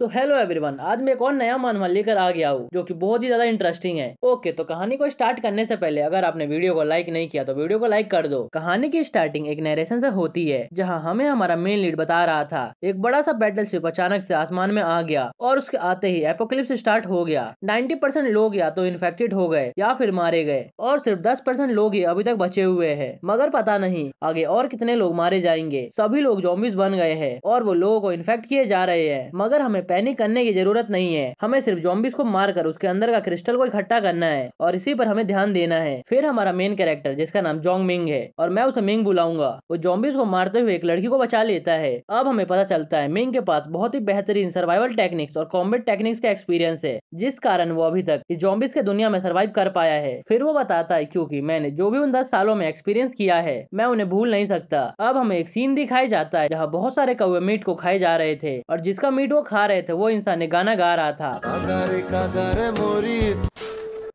तो hello everyone आज मैं एक और नया मानवा लेकर आ गया हूँ जो कि बहुत ही ज्यादा इंटरेस्टिंग है ओके तो कहानी को स्टार्ट करने से पहले अगर आपने वीडियो को लाइक नहीं किया तो वीडियो को लाइक कर दो कहानी की स्टार्टिंग एक नरेशन से होती है जहाँ हमें हमारा मेन लीड बता रहा था एक बड़ा सा बैटल शिप अचानक से आसमान में आ गया और उसके आते ही एपोक्लिप्स स्टार्ट हो गया नाइन्टी लोग या तो इन्फेक्टेड हो गए या फिर मारे गए और सिर्फ दस लोग ही अभी तक बचे हुए है मगर पता नहीं आगे और कितने लोग मारे जाएंगे सभी लोग जॉम्बिस बन गए है और वो लोगो को इन्फेक्ट किए जा रहे हैं मगर हमें पैनिक करने की जरूरत नहीं है हमें सिर्फ जॉम्बिस को मारकर उसके अंदर का क्रिस्टल को इकट्ठा करना है और इसी पर हमें ध्यान देना है फिर हमारा मेन कैरेक्टर जिसका नाम जोंग मिंग है और मैं उसे मिंग बुलाऊंगा वो जॉम्बिस को मारते हुए एक लड़की को बचा लेता है अब हमें पता चलता है मिंग के पास बहुत ही बेहतरीन सर्वाइवल टेक्निक्स और कॉम्बेट टेक्निक्स का एक्सपीरियंस है जिस कारण वो अभी तक इस जॉम्बिस के दुनिया में सर्वाइव कर पाया है फिर वो बताता है क्योंकि मैंने जो भी उन दस सालों में एक्सपीरियंस किया है मैं उन्हें भूल नहीं सकता अब हमें एक सीन दिखाया जाता है जहाँ बहुत सारे कौवे मीट को खाए जा रहे थे और जिसका मीट वो खा रहे रहे थे वो इंसान ने गाना गा रहा था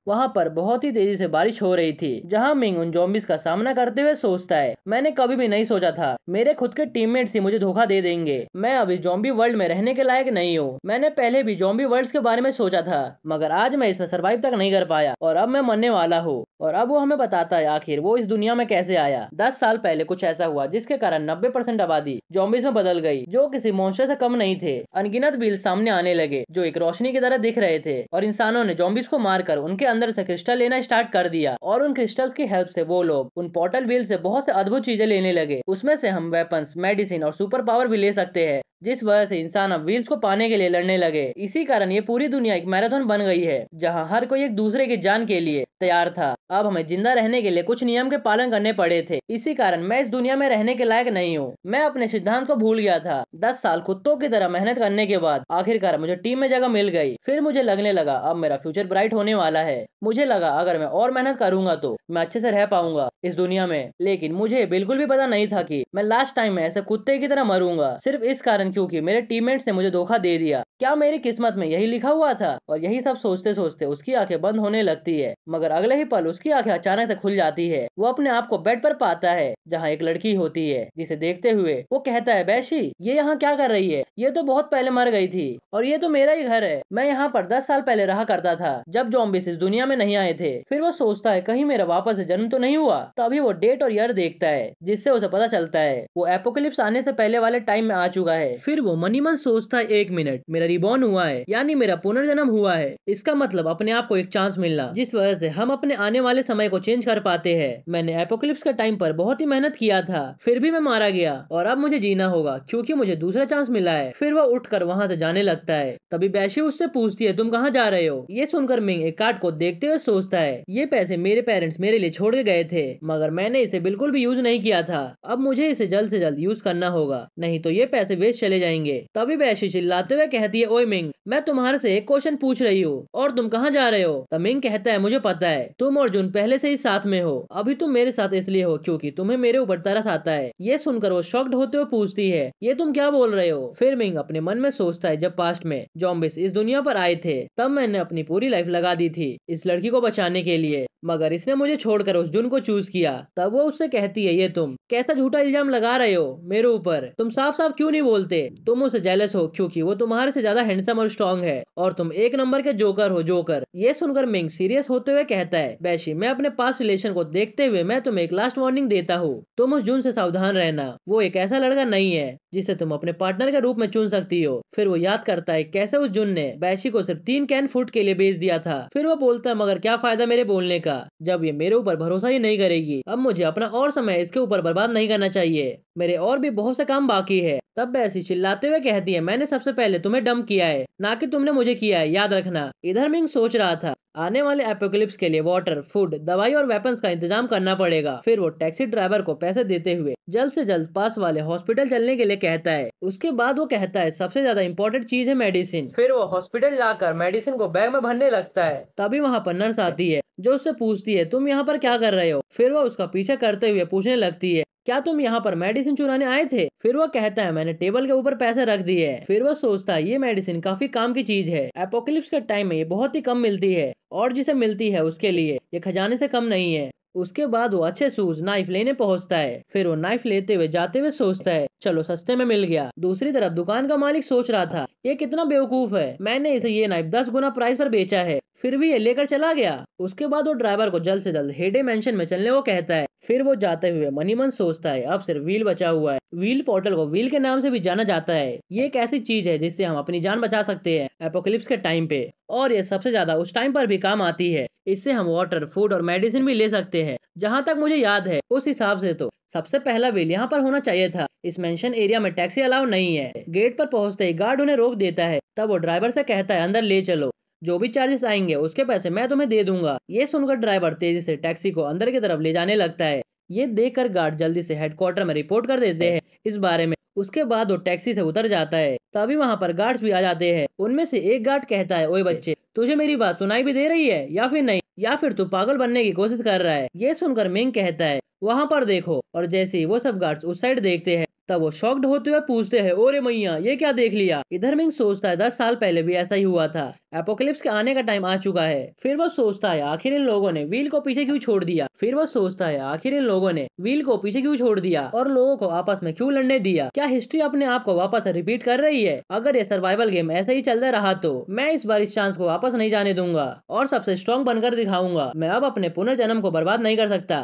वहाँ पर बहुत ही तेजी से बारिश हो रही थी जहाँ मिंग उन जॉम्बिस का सामना करते हुए सोचता है मैंने कभी भी नहीं सोचा था मेरे खुद के टीममेट्स ही मुझे धोखा दे देंगे मैं अभी जॉम्बी वर्ल्ड में रहने के लायक नहीं हूँ मैंने पहले भी जॉम्बी वर्ल्ड के बारे में सोचा था मगर आज मैं इसमें सर्वाइव तक नहीं कर पाया और अब मैं मरने वाला हूँ और अब वो हमें बताता है आखिर वो इस दुनिया में कैसे आया दस साल पहले कुछ ऐसा हुआ जिसके कारण नब्बे परसेंट आबादी जॉम्बिस में बदल गई जो किसी मॉन्स्टर से कम नहीं थे अनगिनत बिल सामने आने लगे जो एक रोशनी की तरह दिख रहे थे और इंसानों ने जॉम्बिस को मारकर उनके अंदर से क्रिस्टल लेना स्टार्ट कर दिया और उन क्रिस्टल्स की हेल्प से वो लोग उन पोर्टल व्हील से बहुत से अद्भुत चीजें लेने लगे उसमें से हम वेपन्स मेडिसिन और सुपर पावर भी ले सकते हैं जिस वजह से इंसान अब व्हील्स को पाने के लिए लड़ने लगे इसी कारण ये पूरी दुनिया एक मैराथन बन गई है जहाँ हर कोई एक दूसरे की जान के लिए तैयार था अब हमें जिंदा रहने के लिए कुछ नियम के पालन करने पड़े थे इसी कारण मैं इस दुनिया में रहने के लायक नहीं हूँ मैं अपने सिद्धांत को भूल गया था दस साल कुत्तों की तरह मेहनत करने के बाद आखिरकार मुझे टीम में जगह मिल गई फिर मुझे लगने लगा अब मेरा फ्यूचर ब्राइट होने वाला है मुझे लगा अगर मैं और मेहनत करूंगा तो मैं अच्छे से रह पाऊंगा इस दुनिया में लेकिन मुझे बिल्कुल भी पता नहीं था की मैं लास्ट टाइम में ऐसे कुत्ते की तरह मरूंगा सिर्फ इस कारण गर्लफ्रेंड क्यों की मेरे टीममेट्स ने मुझे धोखा दे दिया क्या मेरी किस्मत में यही लिखा हुआ था और यही सब सोचते सोचते उसकी आंखें बंद होने लगती है मगर अगले ही पल उसकी आंखें अचानक से खुल जाती है वो अपने आप को बेड पर पाता है जहाँ एक लड़की होती है जिसे देखते हुए वो कहता है बैशी ये यहाँ क्या कर रही है ये तो बहुत पहले मर गई थी और ये तो मेरा ही घर है मैं यहाँ पर दस साल पहले रहा करता था जब जॉम्बिस इस दुनिया में नहीं आए थे फिर वो सोचता है कहीं मेरा वापस जन्म तो नहीं हुआ तभी वो डेट और ईयर देखता है जिससे उसे पता चलता है वो एपोकलिप्स आने से पहले वाले टाइम में आ चुका है फिर वो मनी मन सोचता है एक मिनट मेरा रिबॉर्न हुआ है यानी मेरा पुनर्जन्म हुआ है इसका मतलब अपने आप को एक चांस मिलना जिस वजह से हम अपने आने वाले समय को चेंज कर पाते हैं मैंने एपोक्लिप्स का टाइम पर बहुत ही मेहनत किया था फिर भी मैं मारा गया और अब मुझे जीना होगा क्योंकि मुझे दूसरा चांस मिला है फिर वो उठ कर वहाँ से जाने लगता है तभी बैशी उससे पूछती है तुम कहाँ जा रहे हो ये सुनकर मिंग एक कार्ड को देखते हुए सोचता है ये पैसे मेरे पेरेंट्स मेरे लिए छोड़ के गए थे मगर मैंने इसे बिल्कुल भी यूज नहीं किया था अब मुझे इसे जल्द ऐसी जल्द यूज करना होगा नहीं तो ये पैसे वेस्ट चले जाएंगे तभी बैशी चिल्लाते हुए कहती है ओए मिंग मैं तुम्हारे से क्वेश्चन पूछ रही हूँ और तुम कहाँ जा रहे हो तब तो मिंग कहता है मुझे पता है तुम और जुन पहले से ही साथ में हो अभी तुम मेरे साथ इसलिए हो क्योंकि तुम्हें मेरे ऊपर तरस आता है ये सुनकर वो शॉक्ड होते हुए पूछती है ये तुम क्या बोल रहे हो फिर मिंग अपने मन में सोचता है जब पास्ट में जॉम्बिस इस दुनिया पर आए थे तब मैंने अपनी पूरी लाइफ लगा दी थी इस लड़की को बचाने के लिए मगर इसने मुझे छोड़कर उस जुन को चूज किया तब वो उससे कहती है ये तुम कैसा झूठा इल्जाम लगा रहे हो मेरे ऊपर तुम साफ साफ क्यों नहीं बोलते करते तुम उसे जेलस हो क्योंकि वो तुम्हारे से ज्यादा हैंडसम और स्ट्रॉन्ग है और तुम एक नंबर के जोकर हो जोकर ये सुनकर मिंग सीरियस होते हुए कहता है बैशी मैं अपने पास रिलेशन को देखते हुए मैं तुम्हें एक लास्ट वार्निंग देता हूँ तुम उस जून से सावधान रहना वो एक ऐसा लड़का नहीं है जिसे तुम अपने पार्टनर के रूप में चुन सकती हो फिर वो याद करता है कैसे उस जुन ने बैशी को सिर्फ तीन कैन फूट के लिए बेच दिया था फिर वो बोलता है मगर क्या फायदा मेरे बोलने का जब ये मेरे ऊपर भरोसा ही नहीं करेगी अब मुझे अपना और समय इसके ऊपर बर्बाद नहीं करना चाहिए मेरे और भी बहुत से काम बाकी है तब बैसी चिल्लाते हुए कहती है मैंने सबसे पहले तुम्हें डम किया है ना कि तुमने मुझे किया है याद रखना इधर मिंग सोच रहा था आने वाले एपोकलिप्स के लिए वाटर फूड दवाई और वेपन्स का इंतजाम करना पड़ेगा फिर वो टैक्सी ड्राइवर को पैसे देते हुए जल्द से जल्द पास वाले हॉस्पिटल चलने के लिए कहता है उसके बाद वो कहता है सबसे ज्यादा इम्पोर्टेंट चीज है मेडिसिन फिर वो हॉस्पिटल जाकर मेडिसिन को बैग में भरने लगता है तभी वहाँ पर नर्स आती है जो उससे पूछती है तुम यहाँ पर क्या कर रहे हो फिर वो उसका पीछा करते हुए पूछने लगती है क्या तुम यहाँ पर मेडिसिन चुराने आए थे फिर वो कहता है मैंने टेबल के ऊपर पैसे रख दिए है फिर वो सोचता है ये मेडिसिन काफी काम की चीज है एपोकलिप्स के टाइम में ये बहुत ही कम मिलती है और जिसे मिलती है उसके लिए ये खजाने से कम नहीं है उसके बाद वो अच्छे सूज नाइफ लेने पहुंचता है फिर वो नाइफ लेते हुए जाते हुए सोचता है चलो सस्ते में मिल गया दूसरी तरफ दुकान का मालिक सोच रहा था ये कितना बेवकूफ है मैंने इसे ये नाइफ दस गुना प्राइस पर बेचा है फिर भी ये लेकर चला गया उसके बाद वो ड्राइवर को जल्द से जल्द हेडे मेंशन में चलने को कहता है फिर वो जाते हुए मनीमन सोचता है अब सिर्फ व्हील बचा हुआ है व्हील पोर्टल को व्हील के नाम से भी जाना जाता है ये एक ऐसी चीज है जिससे हम अपनी जान बचा सकते हैं एपोकलिप्स के टाइम पे और ये सबसे ज्यादा उस टाइम पर भी काम आती है इससे हम वाटर फूड और मेडिसिन भी ले सकते हैं जहाँ तक मुझे याद है उस हिसाब से तो सबसे पहला व्हील यहाँ पर होना चाहिए था इस मेंशन एरिया में टैक्सी अलाउ नहीं है गेट पर पहुँचते ही गार्ड उन्हें रोक देता है तब वो ड्राइवर से कहता है अंदर ले चलो जो भी चार्जेस आएंगे उसके पैसे मैं तुम्हें दे दूंगा ये सुनकर ड्राइवर तेजी से टैक्सी को अंदर की तरफ ले जाने लगता है ये देखकर गार्ड जल्दी से हेडक्वार्टर में रिपोर्ट कर देते हैं इस बारे में उसके बाद वो टैक्सी से उतर जाता है तभी वहाँ पर गार्ड्स भी आ जाते हैं उनमें से एक गार्ड कहता है ओए बच्चे तुझे मेरी बात सुनाई भी दे रही है या फिर नहीं या फिर तू पागल बनने की कोशिश कर रहा है ये सुनकर मिंग कहता है वहाँ पर देखो और जैसे ही वो सब गार्ड्स उस साइड देखते हैं तब वो शॉक्ड होते हुए पूछते हैं ओरे मैया ये क्या देख लिया इधर मिंग सोचता है दस साल पहले भी ऐसा ही हुआ था एपोकलिप्स के आने का टाइम आ चुका है फिर वो सोचता है आखिर इन लोगों ने व्हील को पीछे क्यों छोड़ दिया फिर वो सोचता है आखिर इन लोगों ने व्हील को पीछे क्यों छोड़ दिया और लोगों को आपस में क्यों लड़ने दिया क्या क्या हिस्ट्री अपने आप को वापस रिपीट कर रही है अगर ये सर्वाइवल गेम ऐसे ही चलता रहा तो मैं इस बार इस चांस को वापस नहीं जाने दूंगा और सबसे स्ट्रॉन्ग बनकर दिखाऊंगा मैं अब अपने पुनर्जन्म को बर्बाद नहीं कर सकता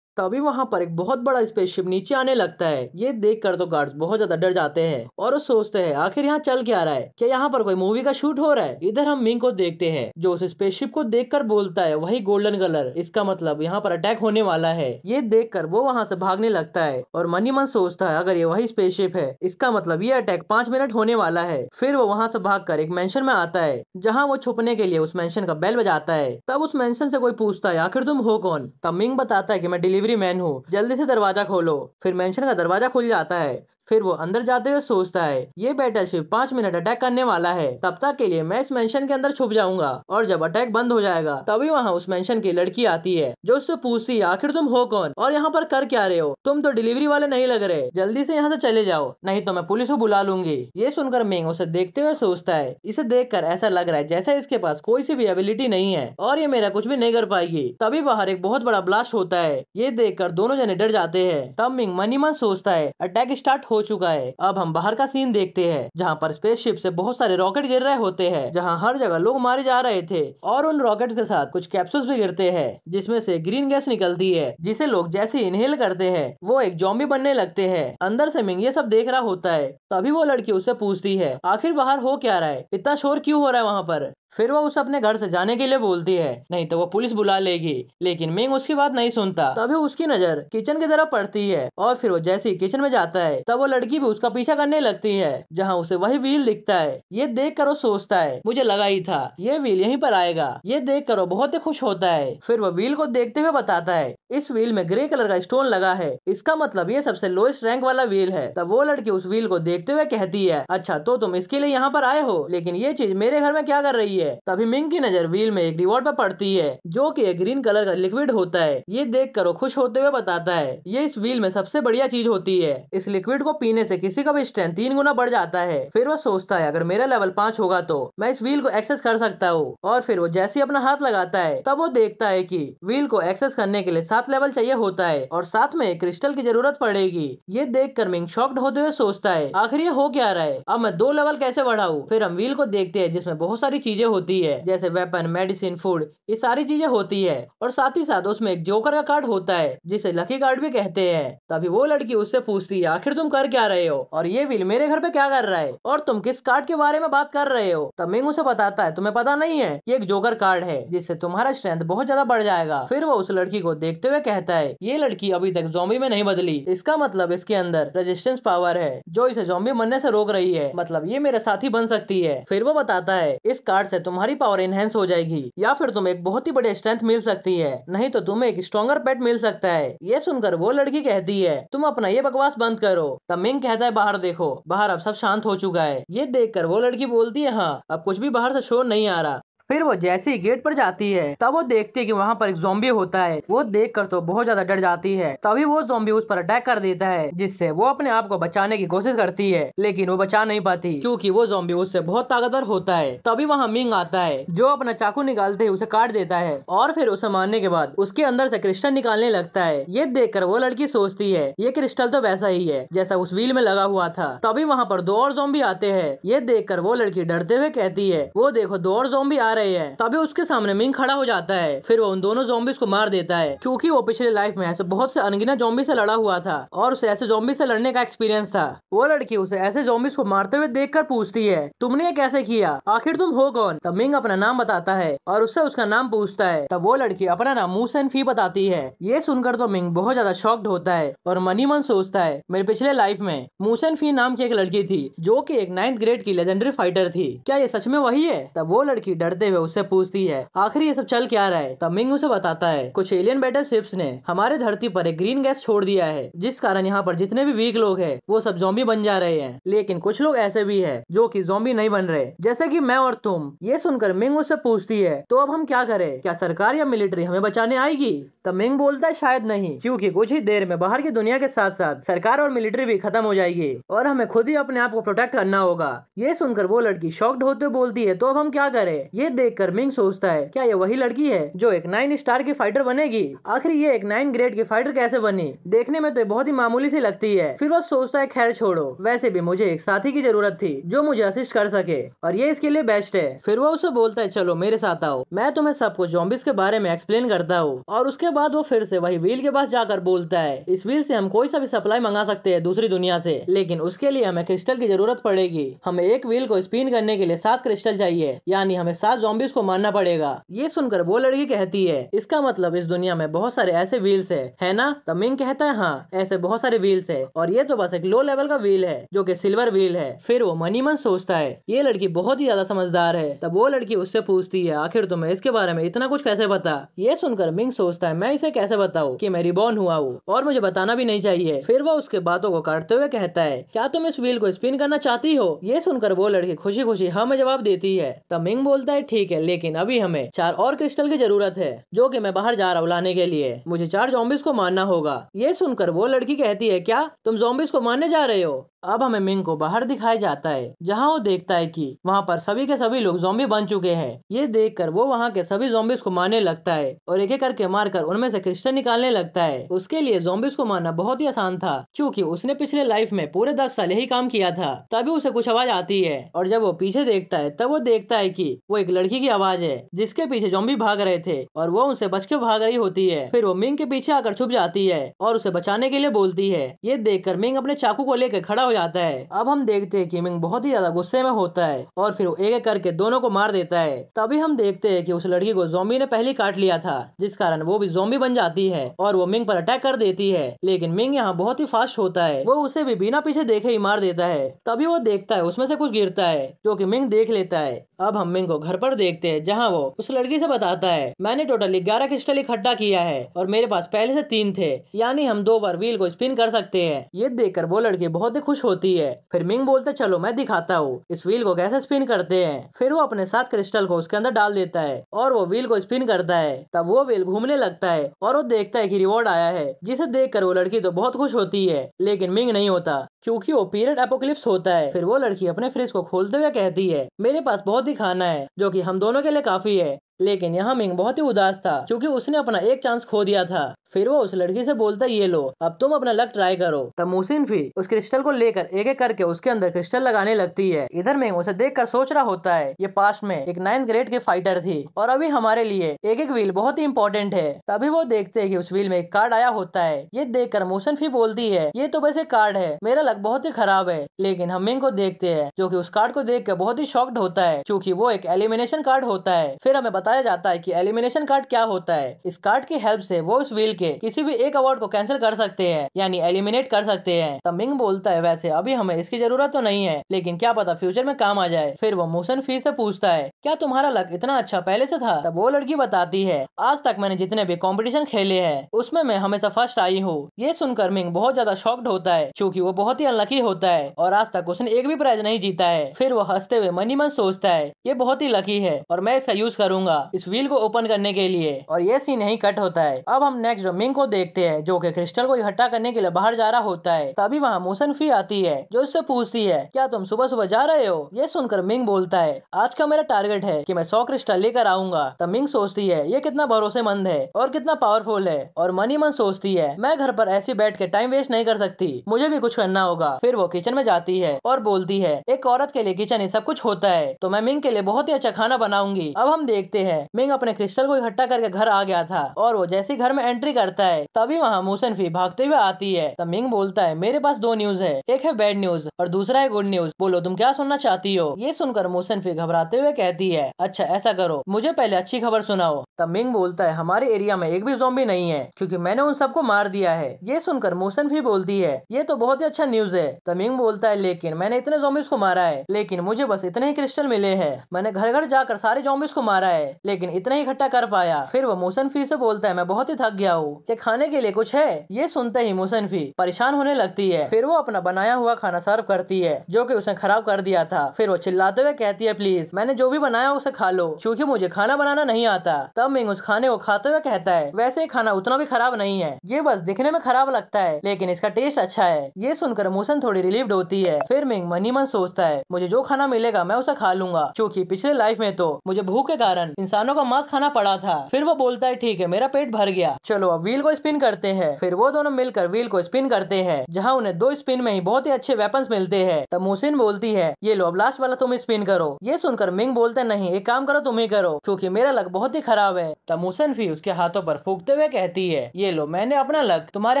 तभी वहां पर एक बहुत बड़ा स्पेसशिप नीचे आने लगता है ये देख कर तो गार्ड्स बहुत ज्यादा डर जाते हैं और वो सोचते हैं आखिर यहाँ चल क्या रहा है क्या यहाँ पर कोई मूवी का शूट हो रहा है इधर हम मिंग को देखते हैं जो उस स्पेसशिप को देख कर बोलता है वही गोल्डन कलर इसका मतलब यहाँ पर अटैक होने वाला है ये देख कर वो वहाँ से भागने लगता है और मनी मन सोचता है अगर ये वही स्पेसशिप है इसका मतलब ये अटैक पांच मिनट होने वाला है फिर वो वहाँ से भाग कर एक मेंशन में आता है जहाँ वो छुपने के लिए उस मेंशन का बेल बजाता है तब उस मेंशन से कोई पूछता है आखिर तुम हो कौन तब मिंग बताता है की मैं डिलीवरी डिलीवरी मैन हूँ जल्दी से दरवाजा खोलो फिर मैंशन का दरवाजा खुल जाता है फिर वो अंदर जाते हुए सोचता है ये बैटल शिप पांच मिनट अटैक करने वाला है तब तक के लिए मैं इस मेंशन के अंदर छुप जाऊंगा और जब अटैक बंद हो जाएगा तभी वहाँ उस मेंशन की लड़की आती है जो उससे पूछती है आखिर तुम हो कौन और यहाँ पर कर क्या रहे हो तुम तो डिलीवरी वाले नहीं लग रहे जल्दी से यहाँ से चले जाओ नहीं तो मैं पुलिस को बुला लूंगी ये सुनकर मेंग उसे देखते हुए सोचता है इसे देख कर ऐसा लग रहा है जैसे इसके पास कोई सी भी एबिलिटी नहीं है और ये मेरा कुछ भी नहीं कर पाएगी तभी बाहर एक बहुत बड़ा ब्लास्ट होता है ये देख कर दोनों जने डर जाते हैं तब मिंग मनी मन सोचता है अटैक स्टार्ट हो हो चुका है अब हम बाहर का सीन देखते हैं जहाँ पर स्पेसशिप से बहुत सारे रॉकेट गिर रहे होते हैं जहाँ हर जगह लोग मारे जा रहे थे और उन रॉकेट के साथ कुछ कैप्सूल भी गिरते हैं जिसमे से ग्रीन गैस निकलती है जिसे लोग जैसे इनहेल करते हैं वो एक जॉम्बी बनने लगते है अंदर से मिंग ये सब देख रहा होता है तभी वो लड़की उससे पूछती है आखिर बाहर हो क्या रहा है इतना शोर क्यूँ हो रहा है वहाँ पर फिर वह उसे अपने घर से जाने के लिए बोलती है नहीं तो वो पुलिस बुला लेगी लेकिन मिंग उसकी बात नहीं सुनता तभी उसकी नजर किचन की तरफ पड़ती है और फिर वो जैसे ही किचन में जाता है तब वो लड़की भी उसका पीछा करने लगती है जहाँ उसे वही व्हील दिखता है ये देख कर वो सोचता है मुझे लगा ही था ये व्हील यही पर आएगा ये देख कर वो बहुत ही खुश होता है फिर वो व्हील को देखते हुए बताता है इस व्हील में ग्रे कलर का स्टोन लगा है इसका मतलब ये सबसे लोएस्ट रैंक वाला व्हील है तब वो लड़की उस व्हील को देखते हुए कहती है अच्छा तो तुम इसके लिए यहाँ पर आए हो लेकिन ये चीज मेरे घर में क्या कर रही है होती है तभी मिंग की नजर व्हील में एक पर पड़ती है जो की एक ग्रीन कलर का लिक्विड होता है ये देख करो खुश होते हुए बताता है ये इस व्हील में सबसे बढ़िया चीज होती है इस लिक्विड को पीने से किसी का भी स्ट्रेंथ तीन गुना बढ़ जाता है फिर वो सोचता है अगर मेरा लेवल पाँच होगा तो मैं इस व्हील को एक्सेस कर सकता हूँ और फिर वो जैसे अपना हाथ लगाता है तब वो देखता है की व्हील को एक्सेस करने के लिए सात लेवल चाहिए होता है और साथ में क्रिस्टल की जरूरत पड़ेगी ये देख कर मिंग शॉक्ड होते हुए सोचता है आखिर ये हो क्या रहा है अब मैं दो लेवल कैसे बढ़ाऊँ फिर हम व्हील को देखते हैं जिसमें बहुत सारी चीजें होती है जैसे वेपन मेडिसिन फूड ये सारी चीजें होती है और साथ ही साथ उसमें एक जोकर का कार्ड होता है जिसे लकी कार्ड भी कहते हैं तभी तो वो लड़की उससे पूछती है आखिर तुम कर क्या रहे हो और ये विल मेरे घर पे क्या कर रहा है और तुम किस कार्ड के बारे में बात कर रहे हो तब तो मिंग उसे बताता है तुम्हें पता नहीं है ये एक जोकर कार्ड है जिससे तुम्हारा स्ट्रेंथ बहुत ज्यादा बढ़ जाएगा फिर वो उस लड़की को देखते हुए कहता है ये लड़की अभी तक जोबी में नहीं बदली इसका मतलब इसके अंदर रेजिस्टेंस पावर है जो इसे जोम्बी बनने से रोक रही है मतलब ये मेरे साथी बन सकती है फिर वो बताता है इस कार्ड से से तुम्हारी पावर इनहेंस हो जाएगी या फिर तुम्हें एक बहुत ही बड़ी स्ट्रेंथ मिल सकती है नहीं तो तुम्हें एक स्ट्रॉगर पेट मिल सकता है ये सुनकर वो लड़की कहती है तुम अपना ये बकवास बंद करो तब मिंग कहता है बाहर देखो बाहर अब सब शांत हो चुका है ये देख कर वो लड़की बोलती है हाँ अब कुछ भी बाहर से शोर नहीं आ रहा फिर वो जैसे ही गेट पर जाती है तब वो देखती है कि वहाँ पर एक जोम्बी होता है वो देख कर तो बहुत ज्यादा डर जाती है तभी वो जोम्बी उस पर अटैक कर देता है जिससे वो अपने आप को बचाने की कोशिश करती है लेकिन वो बचा नहीं पाती क्यूँकी वो जोम्बी उससे बहुत ताकतवर होता है तभी वहाँ मिंग आता है जो अपना चाकू निकालते उसे काट देता है और फिर उसे मारने के बाद उसके अंदर से क्रिस्टल निकालने लगता है ये देख वो लड़की सोचती है ये क्रिस्टल तो वैसा ही है जैसा उस व्हील में लगा हुआ था तभी वहाँ पर दो और जोम्बी आते हैं ये देखकर वो लड़की डरते हुए कहती है वो देखो दो और जोम्बी आ रहे हैं तभी उसके सामने मिंग खड़ा हो जाता है फिर वो उन दोनों जोम्बिस को मार देता है क्यूँकी वो पिछले लाइफ में ऐसे बहुत से अनगिना जोम्बी से लड़ा हुआ था और उसे ऐसे जोम्बी से लड़ने का एक्सपीरियंस था वो लड़की उसे ऐसे जोम्बिस को मारते हुए देख कर पूछती है तुमने ये कैसे किया आखिर तुम हो कौन तब मिंग अपना नाम बताता है और उससे उसका नाम पूछता है तब वो लड़की अपना नाम मूसन फी बताती है ये सुनकर तो मिंग बहुत ज्यादा शॉक्ड होता है और मनी मन सोचता है मेरे पिछले लाइफ में मूसन फी नाम की एक लड़की थी जो की एक नाइन्थ ग्रेड की लेजेंडरी फाइटर थी क्या ये सच में वही है तब वो लड़की डरते करते हुए उससे पूछती है आखिर ये सब चल क्या रहा है तब मिंग उसे बताता है कुछ एलियन बैटल शिप्स ने हमारे धरती पर एक ग्रीन गैस छोड़ दिया है जिस कारण यहाँ पर जितने भी वीक लोग है वो सब जोम्बी बन जा रहे हैं लेकिन कुछ लोग ऐसे भी है जो की जोम्बी नहीं बन रहे जैसे की मैं और तुम ये सुनकर मिंग उससे पूछती है तो अब हम क्या करे क्या सरकार या मिलिट्री हमें बचाने आएगी तब मिंग बोलता है शायद नहीं क्यूँकी कुछ ही देर में बाहर की दुनिया के साथ साथ सरकार और मिलिट्री भी खत्म हो जाएगी और हमें खुद ही अपने आप को प्रोटेक्ट करना होगा ये सुनकर वो लड़की शॉक्ड होते बोलती है तो अब हम क्या करें ये देखकर मिंग सोचता है क्या ये वही लड़की है जो एक नाइन स्टार की फाइटर बनेगी आखिर ये एक नाइन ग्रेड की फाइटर कैसे बनी देखने में तो बहुत ही मामूली सी लगती है फिर वो सोचता है खैर छोड़ो वैसे भी मुझे एक साथी की जरूरत थी जो मुझे असिस्ट कर सके और ये इसके लिए बेस्ट है फिर वो उसे बोलता है चलो मेरे साथ आओ मैं तुम्हें सबको जॉम्बिस के बारे में एक्सप्लेन करता हूँ और उसके बाद वो फिर से वही व्हील के पास जाकर बोलता है इस व्हील से हम कोई सा भी सप्लाई मंगा सकते हैं दूसरी दुनिया से लेकिन उसके लिए हमें क्रिस्टल की जरूरत पड़ेगी हमें एक व्हील को स्पिन करने के लिए सात क्रिस्टल चाहिए यानी हमें सात जॉम्बिस को मारना पड़ेगा ये सुनकर वो लड़की कहती है इसका मतलब इस दुनिया में बहुत सारे ऐसे व्हील्स है है ना तमिंग कहता है हाँ ऐसे बहुत सारे व्हील्स है और ये तो बस एक लो लेवल का व्हील है जो की सिल्वर व्हील है फिर वो मनी मन सोचता है ये लड़की बहुत ही ज्यादा समझदार है तब वो लड़की उससे पूछती है आखिर तुम्हें इसके बारे में इतना कुछ कैसे पता ये सुनकर मिंग सोचता है मैं इसे कैसे बताऊँ की मैं रिबॉर्न हुआ हूँ और मुझे बताना भी नहीं चाहिए फिर वो उसके बातों को काटते हुए कहता है क्या तुम इस व्हील को स्पिन करना चाहती हो ये सुनकर वो लड़की खुशी खुशी हाँ जवाब देती है तब मिंग बोलता है ठीक ठीक है लेकिन अभी हमें चार और क्रिस्टल की जरूरत है जो कि मैं बाहर जा रहा हूँ लाने के लिए मुझे चार जोम्बिस को मारना होगा ये सुनकर वो लड़की कहती है क्या तुम जॉम्बिस को मारने जा रहे हो अब हमें मिंग को बाहर दिखाया जाता है जहां वो देखता है कि वहां पर सभी के सभी लोग जोम्बी बन चुके हैं ये देखकर वो वहां के सभी जोम्बिस को मारने लगता है और एक एक करके मारकर उनमें से क्रिस्टल निकालने लगता है उसके लिए जोम्बिस को मारना बहुत ही आसान था क्योंकि उसने पिछले लाइफ में पूरे दस साल यही काम किया था तभी उसे कुछ आवाज आती है और जब वो पीछे देखता है तब वो देखता है की वो एक लड़की की आवाज है जिसके पीछे जोम्बी भाग रहे थे और वो उनसे बच के भाग रही होती है फिर वो मिंग के पीछे आकर छुप जाती है और उसे बचाने के लिए बोलती है ये देख मिंग अपने चाकू को लेकर खड़ा हो जाता है अब हम देखते हैं कि मिंग बहुत ही ज्यादा गुस्से में होता है और फिर वो एक एक करके दोनों को मार देता है तभी हम देखते हैं कि उस लड़की को जोम्बी ने पहले काट लिया था जिस कारण वो भी जोम्बी बन जाती है और वो मिंग पर अटैक कर देती है लेकिन मिंग यहाँ बहुत ही फास्ट होता है वो उसे भी बिना पीछे देखे ही मार देता है तभी वो देखता है उसमें से कुछ गिरता है जो की मिंग देख लेता है अब हम मिंग को घर पर देखते हैं जहाँ वो उस लड़की से बताता है मैंने टोटली ग्यारह क्रिस्टल इकट्ठा किया है और मेरे पास पहले से तीन थे यानी हम दो बार व्हील को स्पिन कर सकते हैं ये देखकर वो लड़की बहुत ही खुश खुश होती है फिर मिंग बोलते चलो मैं दिखाता हूँ इस व्हील को कैसे स्पिन करते हैं फिर वो अपने साथ क्रिस्टल को उसके अंदर डाल देता है और वो व्हील को स्पिन करता है तब वो व्हील घूमने लगता है और वो देखता है की रिवॉर्ड आया है जिसे देख वो लड़की तो बहुत खुश होती है लेकिन मिंग नहीं होता क्योंकि वो पीरियड एपोक्लिप्स होता है फिर वो लड़की अपने फ्रिज को खोलते हुए कहती है मेरे पास बहुत ही खाना है जो कि हम दोनों के लिए काफी है लेकिन यहाँ मिंग बहुत ही उदास था क्योंकि उसने अपना एक चांस खो दिया था फिर वो उस लड़की से बोलता ये लो अब तुम अपना लक ट्राई करो तब मोहसिन भी उस क्रिस्टल को लेकर एक एक करके उसके अंदर क्रिस्टल लगाने लगती है इधर मिंग उसे देख कर सोच रहा होता है ये पास्ट में एक नाइन्थ ग्रेड की फाइटर थी और अभी हमारे लिए एक एक व्हील बहुत ही इम्पोर्टेंट है तभी वो देखते है की उस व्हील में एक कार्ड आया होता है ये देख कर मोहसिन फी बोलती है ये तो बस एक कार्ड है मेरा लग बहुत ही खराब है लेकिन हम मिंग को देखते हैं जो कि उस कार्ड को देख कर बहुत ही शॉक्ड होता है क्योंकि वो एक एलिमिनेशन कार्ड होता है फिर हमें बताया जाता है कि एलिमिनेशन कार्ड क्या होता है इस कार्ड की हेल्प से वो उस व्हील के किसी भी एक अवार्ड को कैंसिल कर सकते हैं यानी एलिमिनेट कर सकते हैं तब मिंग बोलता है वैसे अभी हमें इसकी जरूरत तो नहीं है लेकिन क्या पता फ्यूचर में काम आ जाए फिर वो मोशन फी से पूछता है क्या तुम्हारा लक इतना अच्छा पहले से था तब वो लड़की बताती है आज तक मैंने जितने भी कॉम्पिटिशन खेले है उसमें मैं हमेशा फर्स्ट आई हूँ ये सुनकर मिंग बहुत ज्यादा शॉक्ड होता है क्यूँकी वो बहुत बहुत ही अनलकी होता है और आज तक उसने एक भी प्राइज नहीं जीता है फिर वो हंसते हुए मनी मन सोचता है ये बहुत ही लकी है और मैं इसका यूज करूंगा इस व्हील को ओपन करने के लिए और ये सीन यही कट होता है अब हम नेक्स्ट मिंग को देखते हैं जो कि क्रिस्टल को इकट्ठा करने के लिए बाहर जा रहा होता है तभी वहाँ मोशन फी आती है जो उससे पूछती है क्या तुम सुबह सुबह जा रहे हो ये सुनकर मिंग बोलता है आज का मेरा टारगेट है की मैं सौ क्रिस्टल लेकर आऊंगा तब तो मिंग सोचती है ये कितना भरोसेमंद है और कितना पावरफुल है और मनी मन सोचती है मैं घर पर ऐसे बैठ के टाइम वेस्ट नहीं कर सकती मुझे भी कुछ करना होगा फिर वो किचन में जाती है और बोलती है एक औरत के लिए किचन ही सब कुछ होता है तो मैं मिंग के लिए बहुत ही अच्छा खाना बनाऊंगी अब हम देखते हैं मिंग अपने क्रिस्टल को इकट्ठा करके घर आ गया था और वो जैसे घर में एंट्री करता है तभी वहाँ मोसन फी भागते हुए आती है तब तो मिंग बोलता है मेरे पास दो न्यूज है एक है बैड न्यूज और दूसरा है गुड न्यूज बोलो तुम क्या सुनना चाहती हो ये सुनकर मोसन फी घबराते हुए कहती है अच्छा ऐसा करो मुझे पहले अच्छी खबर सुनाओ तब तो मिंग बोलता है हमारे एरिया में एक भी जोम्बी नहीं है क्यूँकी मैंने उन सबको मार दिया है ये सुनकर मोसन फी बोलती है ये तो बहुत ही अच्छा न्यूज है तमिंग बोलता है लेकिन मैंने इतने जोम्बिस को मारा है लेकिन मुझे बस इतने ही क्रिस्टल मिले हैं मैंने घर घर जाकर सारे जोम्बिस को मारा है लेकिन इतना ही इकट्ठा कर पाया फिर वो मोसनफी से बोलता है मैं बहुत ही थक गया हूँ क्या खाने के लिए कुछ है ये सुनते ही मोसनफी परेशान होने लगती है फिर वो अपना बनाया हुआ खाना सर्व करती है जो की उसने खराब कर दिया था फिर वो चिल्लाते हुए कहती है प्लीज मैंने जो भी बनाया उसे खा लो क्यूँकी मुझे खाना बनाना नहीं आता तब मिंग उस खाने को खाते हुए कहता है वैसे खाना उतना भी खराब नहीं है ये बस दिखने में खराब लगता है लेकिन इसका टेस्ट अच्छा है ये सुनकर प्रमोशन थोड़ी रिलीव्ड होती है फिर मिंग मनी मन सोचता है मुझे जो खाना मिलेगा मैं उसे खा लूंगा क्योंकि पिछले लाइफ में तो मुझे भूख के कारण इंसानों का मांस खाना पड़ा था फिर वो बोलता है ठीक है मेरा पेट भर गया चलो अब व्हील को स्पिन करते हैं फिर वो दोनों मिलकर व्हील को स्पिन करते हैं जहाँ उन्हें दो स्पिन में ही बहुत ही अच्छे वेपन मिलते हैं तब मोहसिन बोलती है ये लो अब लास्ट वाला तुम स्पिन करो ये सुनकर मिंग बोलते नहीं एक काम करो तुम ही करो क्यूँकी मेरा लक बहुत ही खराब है तब मोहसिन भी उसके हाथों पर फूकते हुए कहती है ये लो मैंने अपना लक तुम्हारे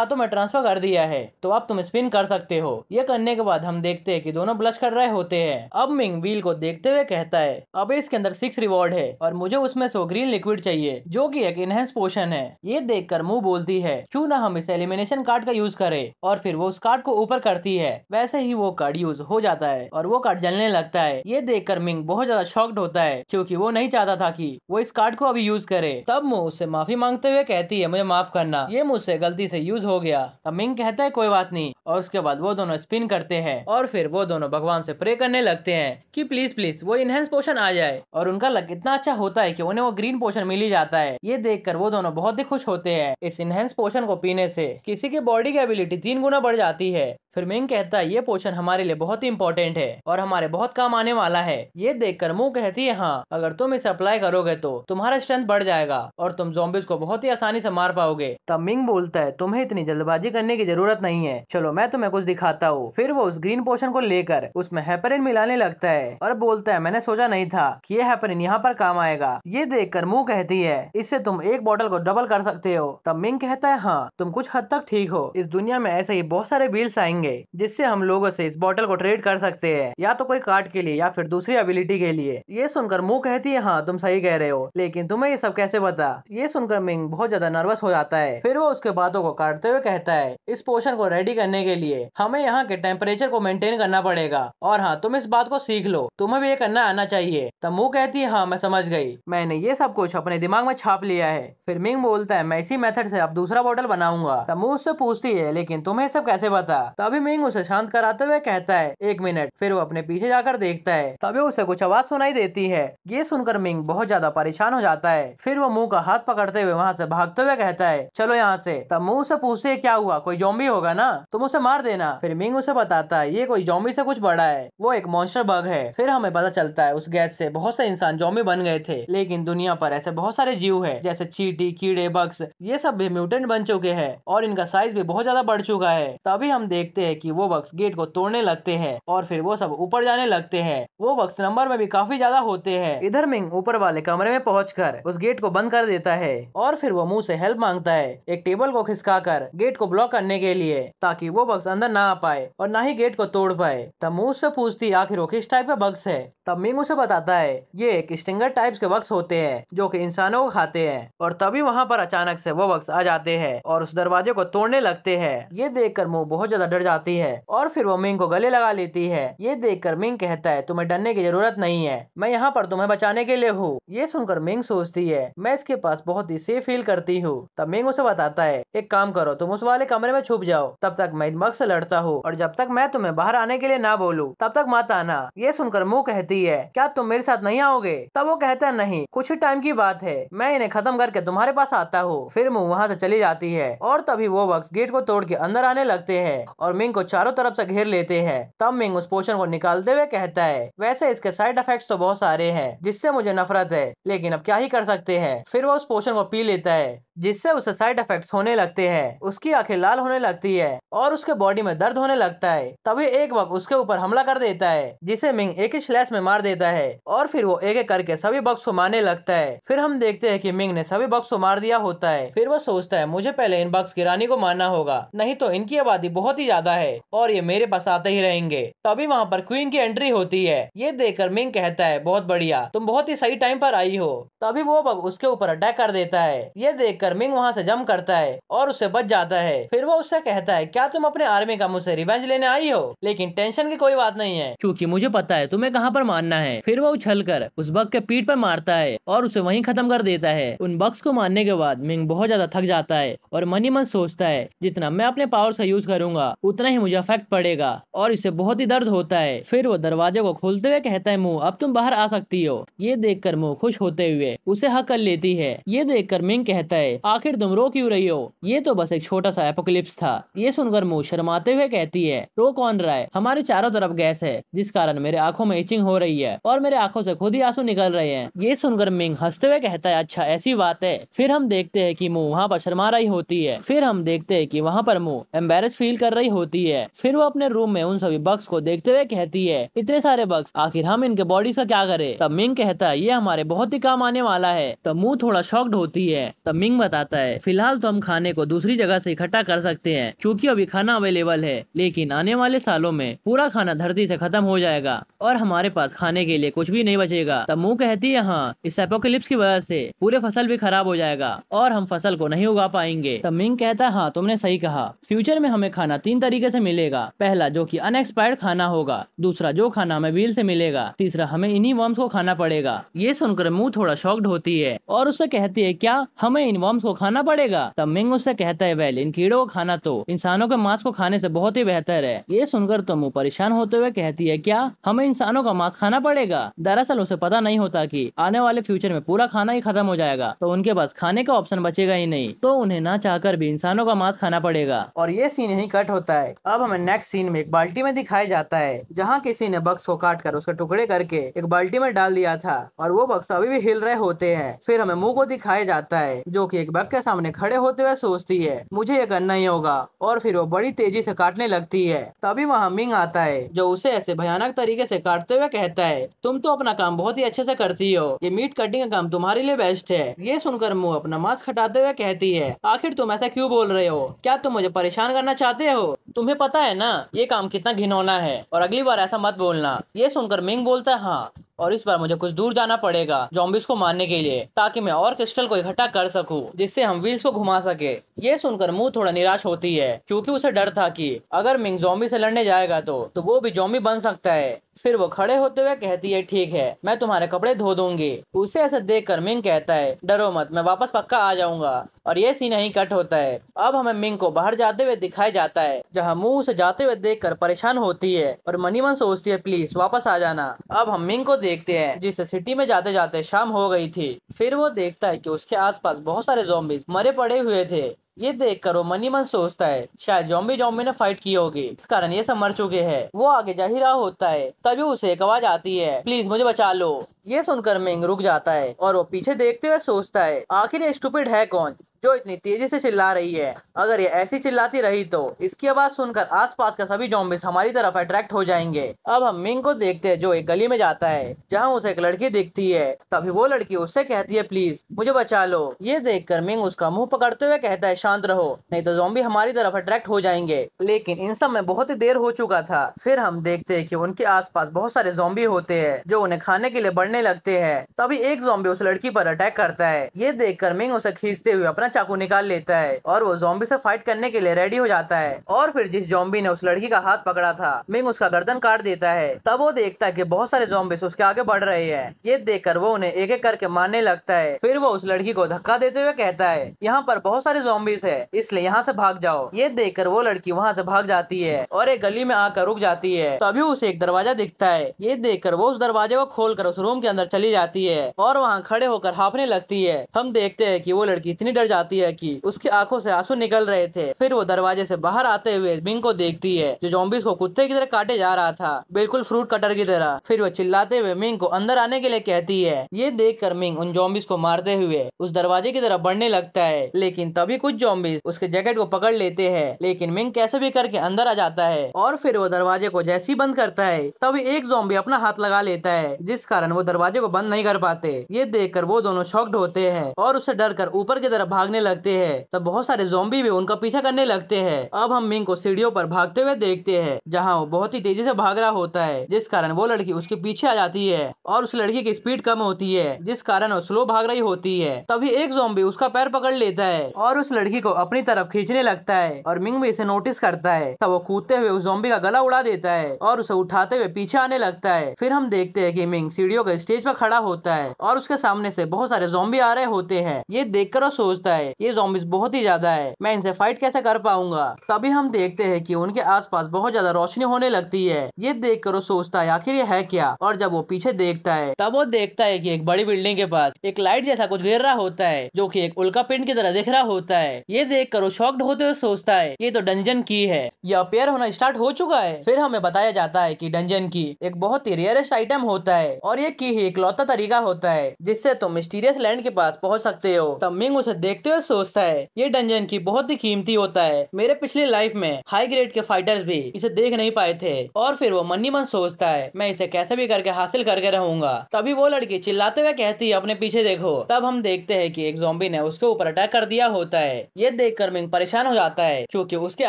हाथों में ट्रांसफर कर दिया है तो अब तुम स्पिन कर सकते करते हो ये करने के बाद हम देखते हैं कि दोनों ब्लश कर रहे होते हैं अब मिंग व्हील को देखते हुए कहता है अब इसके अंदर सिक्स रिवॉर्ड है और मुझे उसमें सो ग्रीन लिक्विड चाहिए जो की एक इनहेंस पोशन है ये देख कर मुँह बोलती है क्यूँ ना हम इस एलिमिनेशन कार्ड का यूज करे और फिर वो उस कार्ड को ऊपर करती है वैसे ही वो कार्ड यूज हो जाता है और वो कार्ड जलने लगता है ये देख कर मिंग बहुत ज्यादा शॉक्ड होता है क्योंकि वो नहीं चाहता था कि वो इस कार्ड को अभी यूज करे तब मुँह उससे माफी मांगते हुए कहती है मुझे माफ करना ये मुझसे गलती से यूज हो गया तब मिंग कहता है कोई बात नहीं और उसके बाद बाद वो दोनों स्पिन करते हैं और फिर वो दोनों भगवान से प्रे करने लगते हैं कि प्लीज प्लीज वो इनहेंस पोषण आ जाए और उनका लक इतना अच्छा होता है कि उन्हें वो ग्रीन पोषण मिल ही जाता है ये देख वो दोनों बहुत ही खुश होते हैं इस इनहेंस पोषण को पीने से किसी की बॉडी की एबिलिटी तीन गुना बढ़ जाती है फिर मिंग कहता है ये पोषण हमारे लिए बहुत ही इम्पोर्टेंट है और हमारे बहुत काम आने वाला है ये देखकर मुंह कहती है हाँ अगर तुम इसे अप्लाई करोगे तो तुम्हारा स्ट्रेंथ बढ़ जाएगा और तुम जोबिस को बहुत ही आसानी से मार पाओगे तब मिंग बोलता है तुम्हें इतनी जल्दबाजी करने की जरूरत नहीं है चलो मैं तुम्हें कुछ दिखाता हूँ फिर वो उस ग्रीन पोशन को लेकर उसमें हेपरिन मिलाने लगता है और बोलता है मैंने सोचा नहीं था कि ये हेपरिन यहाँ पर काम आएगा ये देख कर मुँह कहती है इससे तुम एक बॉटल को डबल कर सकते हो तब मिंग कहता है हाँ तुम कुछ हद तक ठीक हो इस दुनिया में ऐसे ही बहुत सारे बिल्स आएंगे जिससे हम लोगों से इस बॉटल को ट्रेड कर सकते हैं या तो कोई कार्ड के लिए या फिर दूसरी एबिलिटी के लिए ये सुनकर मुंह कहती है हाँ तुम सही कह रहे हो लेकिन तुम्हें ये सब कैसे पता ये सुनकर मिंग बहुत ज्यादा नर्वस हो जाता है फिर वो उसके बातों को काटते हुए कहता है इस पोशन को रेडी करने के लिए हमें यहाँ के टेम्परेचर को मेंटेन करना पड़ेगा और हाँ तुम इस बात को सीख लो तुम्हें भी ये करना आना चाहिए मुँह कहती है हाँ मैं समझ गई मैंने ये सब कुछ अपने दिमाग में छाप लिया है फिर मिंग बोलता है मैं इसी मेथड से अब दूसरा बॉटल बनाऊंगा मुँह उससे पूछती है लेकिन तुम्हें सब कैसे पता तभी मिंग उसे शांत कराते हुए कहता है एक मिनट फिर वो अपने पीछे जाकर देखता है तभी उसे कुछ आवाज सुनाई देती है ये सुनकर मिंग बहुत ज्यादा परेशान हो जाता है फिर वो मुंह का हाथ पकड़ते हुए वहाँ से भागते हुए कहता है चलो यहाँ से तब मुंह उसे पूछते क्या हुआ कोई जोम्बी होगा ना तुम उसे मार देना देना फिर मिंग उसे बताता है ये कोई जॉम्बी से कुछ बड़ा है वो एक मॉन्स्टर बग है फिर हमें पता चलता है उस गैस से बहुत से इंसान जॉम्बी बन गए थे लेकिन दुनिया पर ऐसे बहुत सारे जीव है जैसे चीटी कीड़े बग्स ये सब भी म्यूटेंट बन चुके हैं और इनका साइज भी बहुत ज्यादा बढ़ चुका है तभी हम देखते हैं की वो बक्स गेट को तोड़ने लगते हैं और फिर वो सब ऊपर जाने लगते हैं वो बक्स नंबर में भी काफी ज्यादा होते हैं इधर मिंग ऊपर वाले कमरे में पहुँच उस गेट को बंद कर देता है और फिर वो मुँह से हेल्प मांगता है एक टेबल को खिसका गेट को ब्लॉक करने के लिए ताकि वो बक्स अंदर अंदर ना आ पाए और ना ही गेट को तोड़ पाए तब मुंह से पूछती आखिर वो किस टाइप का बक्स है तब मींग उसे बताता है ये एक स्टिंगर टाइप के बक्स होते हैं जो कि इंसानों को खाते हैं और तभी वहाँ पर अचानक से वो बक्स आ जाते हैं और उस दरवाजे को तोड़ने लगते है ये कर मूव बहुत ज्यादा डर जाती है और फिर वो मिंग को गले लगा लेती है ये देख कर मिंग कहता है तुम्हें डरने की जरूरत नहीं है मैं यहाँ पर तुम्हें बचाने के लिए हूँ ये सुनकर मिंग सोचती है मैं इसके पास बहुत ही सेफ फील करती हूँ तब मिंग उसे बताता है एक काम करो तुम उस वाले कमरे में छुप जाओ तब तक मैं इन से लड़ लड़ता हूँ और जब तक मैं तुम्हें बाहर आने के लिए ना बोलूँ तब तक मत आना ये सुनकर मुँह कहती है क्या तुम मेरे साथ नहीं आओगे तब वो कहता है नहीं कुछ ही टाइम की बात है मैं इन्हें खत्म करके तुम्हारे पास आता हूँ फिर मुँह वहाँ ऐसी चली जाती है और तभी वो बक्स गेट को तोड़ के अंदर आने लगते हैं और मिंग को चारों तरफ ऐसी घेर लेते हैं तब मिंग उस पोषण को निकालते हुए कहता है वैसे इसके साइड इफेक्ट तो बहुत सारे है जिससे मुझे नफरत है लेकिन अब क्या ही कर सकते हैं फिर वो उस पोषण को पी लेता है जिससे उसे साइड इफेक्ट्स होने लगते हैं उसकी आंखें लाल होने लगती है और उसके बॉडी में दर्द होने लगता है तभी एक वक्त उसके ऊपर हमला कर देता है जिसे मिंग एक ही स्लैश में मार देता है और फिर वो एक एक करके सभी बक्स को मारने लगता है फिर हम देखते हैं कि मिंग ने सभी बक्स को मार दिया होता है फिर वो सोचता है मुझे पहले इन बक्स की रानी को मारना होगा नहीं तो इनकी आबादी बहुत ही ज्यादा है और ये मेरे पास आते ही रहेंगे तभी वहाँ पर क्वीन की एंट्री होती है ये कर मिंग कहता है बहुत बढ़िया तुम बहुत ही सही टाइम पर आई हो तभी वो बग उसके ऊपर अटैक कर देता है ये देख मिंग वहाँ से जम करता है और उससे बच जाता है फिर वो उससे कहता है क्या तुम अपने आर्मी का मुझसे रिवेंज लेने आई हो लेकिन टेंशन की कोई बात नहीं है क्यूँकी मुझे पता है तुम्हें कहाँ पर मारना है फिर वो उछल कर उस बग के पीठ पर मारता है और उसे वहीं खत्म कर देता है उन बक्स को मारने के बाद मिंग बहुत ज्यादा थक जाता है और मनी मन सोचता है जितना मैं अपने पावर से यूज करूंगा उतना ही मुझे अफेक्ट पड़ेगा और इसे बहुत ही दर्द होता है फिर वो दरवाजे को खोलते हुए कहता है मुँह अब तुम बाहर आ सकती हो ये देख कर मुँह खुश होते हुए उसे हक कर लेती है ये देख कर मिंग कहता है आखिर तुम रो क्यों रही हो ये तो बस एक छोटा सा एपोकलिप्स था ये सुनकर मुँह शर्माते हुए कहती है रो कौन रहा है हमारे चारों तरफ गैस है जिस कारण मेरे आंखों में इचिंग हो रही है और मेरे आंखों से खुद ही आंसू निकल रहे हैं ये सुनकर मिंग हंसते हुए कहता है अच्छा ऐसी बात है फिर हम देखते है की मुँह वहाँ पर शर्मा रही होती है फिर हम देखते है की वहाँ पर मुँह एम्बेरस फील कर रही होती है फिर वो अपने रूम में उन सभी बक्स को देखते हुए कहती है इतने सारे बक्स आखिर हम इनके बॉडी का क्या करे तब मिंग कहता है ये हमारे बहुत ही काम आने वाला है तब मुँह थोड़ा शॉक्ड होती है तब मिंग बताता है फिलहाल तो हम खाने को दूसरी जगह से इकट्ठा कर सकते हैं क्योंकि अभी खाना अवेलेबल है लेकिन आने वाले सालों में पूरा खाना धरती से खत्म हो जाएगा और हमारे पास खाने के लिए कुछ भी नहीं बचेगा तब मुँह कहती है हाँ इस एपोकलिप्स की वजह से पूरे फसल भी खराब हो जाएगा और हम फसल को नहीं उगा पाएंगे तब मिंग कहता है हाँ तुमने सही कहा फ्यूचर में हमें खाना तीन तरीके से मिलेगा पहला जो की अनएक्सपायर्ड खाना होगा दूसरा जो खाना हमें व्हील से मिलेगा तीसरा हमें इन्हीं वर्म्स को खाना पड़ेगा ये सुनकर मुंह थोड़ा शॉक्ड होती है और उससे कहती है क्या हमें इन वॉर्म्स को खाना पड़ेगा तब मिंग उससे कहता है वेल इन कीड़ों को खाना तो इंसानों के मांस को खाने से बहुत ही बेहतर है ये सुनकर तुम परेशान होते हुए कहती है क्या हमें इंसानों का मांस खाना पड़ेगा दरअसल उसे पता नहीं होता की आने वाले फ्यूचर में पूरा खाना ही खत्म हो जाएगा तो उनके पास खाने का ऑप्शन बचेगा ही नहीं तो उन्हें ना चाह भी इंसानों का मांस खाना पड़ेगा और ये सीन यही कट होता है अब हमें नेक्स्ट सीन में एक बाल्टी में दिखाया जाता है जहाँ किसी ने बक्स को काट कर उसके टुकड़े करके एक बाल्टी में डाल दिया था और वो बक्स अभी भी हिल रहे होते हैं फिर हमें मुंह को दिखाया जाता है जो कि के एक बग के सामने खड़े होते हुए सोचती है मुझे ये करना ही होगा और फिर वो बड़ी तेजी से काटने लगती है तभी वहाँ मिंग आता है जो उसे ऐसे भयानक तरीके से काटते हुए कहता है तुम तो अपना काम बहुत ही अच्छे से करती हो ये मीट कटिंग का काम तुम्हारे लिए बेस्ट है ये सुनकर मुँह अपना मास्क हटाते हुए कहती है आखिर तुम ऐसा क्यूँ बोल रहे हो क्या तुम मुझे परेशान करना चाहते हो तुम्हें पता है ना ये काम कितना घिनौना है और अगली बार ऐसा मत बोलना ये सुनकर मिंग बोलता है हाँ और इस बार मुझे कुछ दूर जाना पड़ेगा जॉम्बिस को मारने के लिए ताकि मैं और क्रिस्टल को इकट्ठा कर सकूं जिससे हम व्हील्स को घुमा सके ये सुनकर मुंह थोड़ा निराश होती है क्योंकि उसे डर था कि अगर मिंग जॉम्बी से लड़ने जाएगा तो तो वो भी जॉम्बी बन सकता है फिर वो खड़े होते हुए कहती है ठीक है मैं तुम्हारे कपड़े धो दूंगी उसे ऐसा देख कर मिंग कहता है डरो मत मैं वापस पक्का आ जाऊंगा और ये सीन यही कट होता है अब हमें मिंग को बाहर जाते हुए दिखाया जाता है जहाँ मुंह उसे जाते हुए देख कर परेशान होती है और मनीमन सोचती है प्लीज वापस आ जाना अब हम मिंग को देखते हैं जिस सिटी में जाते जाते शाम हो गई थी फिर वो देखता है कि उसके आसपास बहुत सारे जोम्बिस मरे पड़े हुए थे ये देख कर वो मनी मन सोचता है शायद जॉम्बी जॉम्बी ने फाइट की होगी इस कारण ये सब मर चुके हैं वो आगे जा ही रहा होता है तभी उसे एक आवाज आती है प्लीज मुझे बचा लो ये सुनकर मिंग रुक जाता है और वो पीछे देखते हुए सोचता है आखिर ये स्टूपिड है कौन जो इतनी तेजी से चिल्ला रही है अगर ये ऐसी चिल्लाती रही तो इसकी आवाज सुनकर आसपास का सभी जॉम्बिस हमारी तरफ अट्रैक्ट हो जाएंगे अब हम मिंग को देखते हैं जो एक गली में जाता है जहाँ उसे एक लड़की दिखती है तभी वो लड़की उससे कहती है प्लीज मुझे बचा लो ये देख कर मिंग उसका मुँह पकड़ते हुए कहता है शांत रहो नहीं तो जॉम्बी हमारी तरफ अट्रैक्ट हो जाएंगे लेकिन इन सब में बहुत ही देर हो चुका था फिर हम देखते है की उनके पास बहुत सारे जॉम्बी होते है जो उन्हें खाने के लिए बढ़ने लगते है तभी एक जॉम्बी उस लड़की पर अटैक करता है ये देख कर मिंग उसे खींचते हुए अपना अपना चाकू निकाल लेता है और वो जॉम्बी से फाइट करने के लिए रेडी हो जाता है और फिर जिस जोम्बी ने उस लड़की का हाथ पकड़ा था मिंग उसका गर्दन काट देता है तब वो देखता है की बहुत सारे जोम्बिस उसके आगे बढ़ रहे हैं ये देख वो उन्हें एक एक करके मारने लगता है फिर वो उस लड़की को धक्का देते हुए कहता है यहाँ पर बहुत सारे जोम्बिस है इसलिए यहाँ से भाग जाओ ये देख वो लड़की वहाँ से भाग जाती है और एक गली में आकर रुक जाती है तभी उसे एक दरवाजा दिखता है ये देख वो उस दरवाजे को खोल उस रूम के अंदर चली जाती है और वहाँ खड़े होकर हाँफने लगती है हम देखते है की वो लड़की इतनी डर जाती है की उसकी आंखों से आंसू निकल रहे थे फिर वो दरवाजे से बाहर आते हुए बिंग को देखती है जो जॉम्बिस को कुत्ते की तरह काटे जा रहा था बिल्कुल फ्रूट कटर की तरह फिर वो चिल्लाते हुए मिंग को अंदर आने के लिए कहती है ये देख कर मिंग उन जॉम्बिस को मारते हुए उस दरवाजे की तरह बढ़ने लगता है लेकिन तभी कुछ जॉम्बिस उसके जैकेट को पकड़ लेते हैं लेकिन मिंग कैसे भी करके अंदर आ जाता है और फिर वो दरवाजे को जैसी बंद करता है तभी एक जॉम्बी अपना हाथ लगा लेता है जिस कारण वो दरवाजे को बंद नहीं कर पाते ये देखकर वो दोनों शॉक्ड होते हैं और उसे डर कर ऊपर की तरफ भाग भागने लगते हैं तब बहुत सारे जोम्बी भी उनका पीछा करने लगते हैं अब हम मिंग को सीढ़ियों पर भागते हुए देखते हैं जहाँ वो बहुत ही तेजी से भाग रहा होता है जिस कारण वो लड़की उसके पीछे आ जाती है और उस लड़की की स्पीड कम होती है जिस कारण वो स्लो भाग रही होती है तभी एक जोम्बी उसका पैर पकड़ लेता है और उस लड़की को अपनी तरफ खींचने लगता है और मिंग भी इसे नोटिस करता है तब वो कूदते हुए उस जोम्बी का गला उड़ा देता है और उसे उठाते हुए पीछे आने लगता है फिर हम देखते हैं कि मिंग सीढ़ियों के स्टेज पर खड़ा होता है और उसके सामने से बहुत सारे जोम्बी आ रहे होते हैं ये देखकर वो सोचता है है ये जॉम्बिस बहुत ही ज्यादा है मैं इनसे फाइट कैसे कर पाऊंगा तभी हम देखते हैं कि उनके आसपास बहुत ज्यादा रोशनी होने लगती है ये देख वो सोचता है आखिर ये है क्या और जब वो पीछे देखता है तब वो देखता है की एक बड़ी बिल्डिंग के पास एक लाइट जैसा कुछ घेर रहा होता है जो की एक उल्का पिंड की तरह दिख रहा होता है ये देख कर वो शॉक्ड होते हुए सोचता है ये तो डंजन की है यह अपेयर होना स्टार्ट हो चुका है फिर हमें बताया जाता है की डंजन की एक बहुत ही रेयरेस्ट आइटम होता है और ये की ही इकलौता तरीका होता है जिससे तुम तो मिस्टीरियस लैंड के पास पहुंच सकते हो तब मिंग उसे देखते देखते हुए सोचता है ये डंजन की बहुत ही कीमती होता है मेरे पिछले लाइफ में हाई ग्रेड के फाइटर्स भी इसे देख नहीं पाए थे और फिर वो मनी मन सोचता है मैं इसे कैसे भी करके हासिल करके रहूंगा तभी वो लड़की चिल्लाते हुए कहती है अपने पीछे देखो तब हम देखते हैं की एक जोम्बी ने उसके ऊपर अटैक कर दिया होता है ये देख कर मिंग परेशान हो जाता है क्यूँकी उसके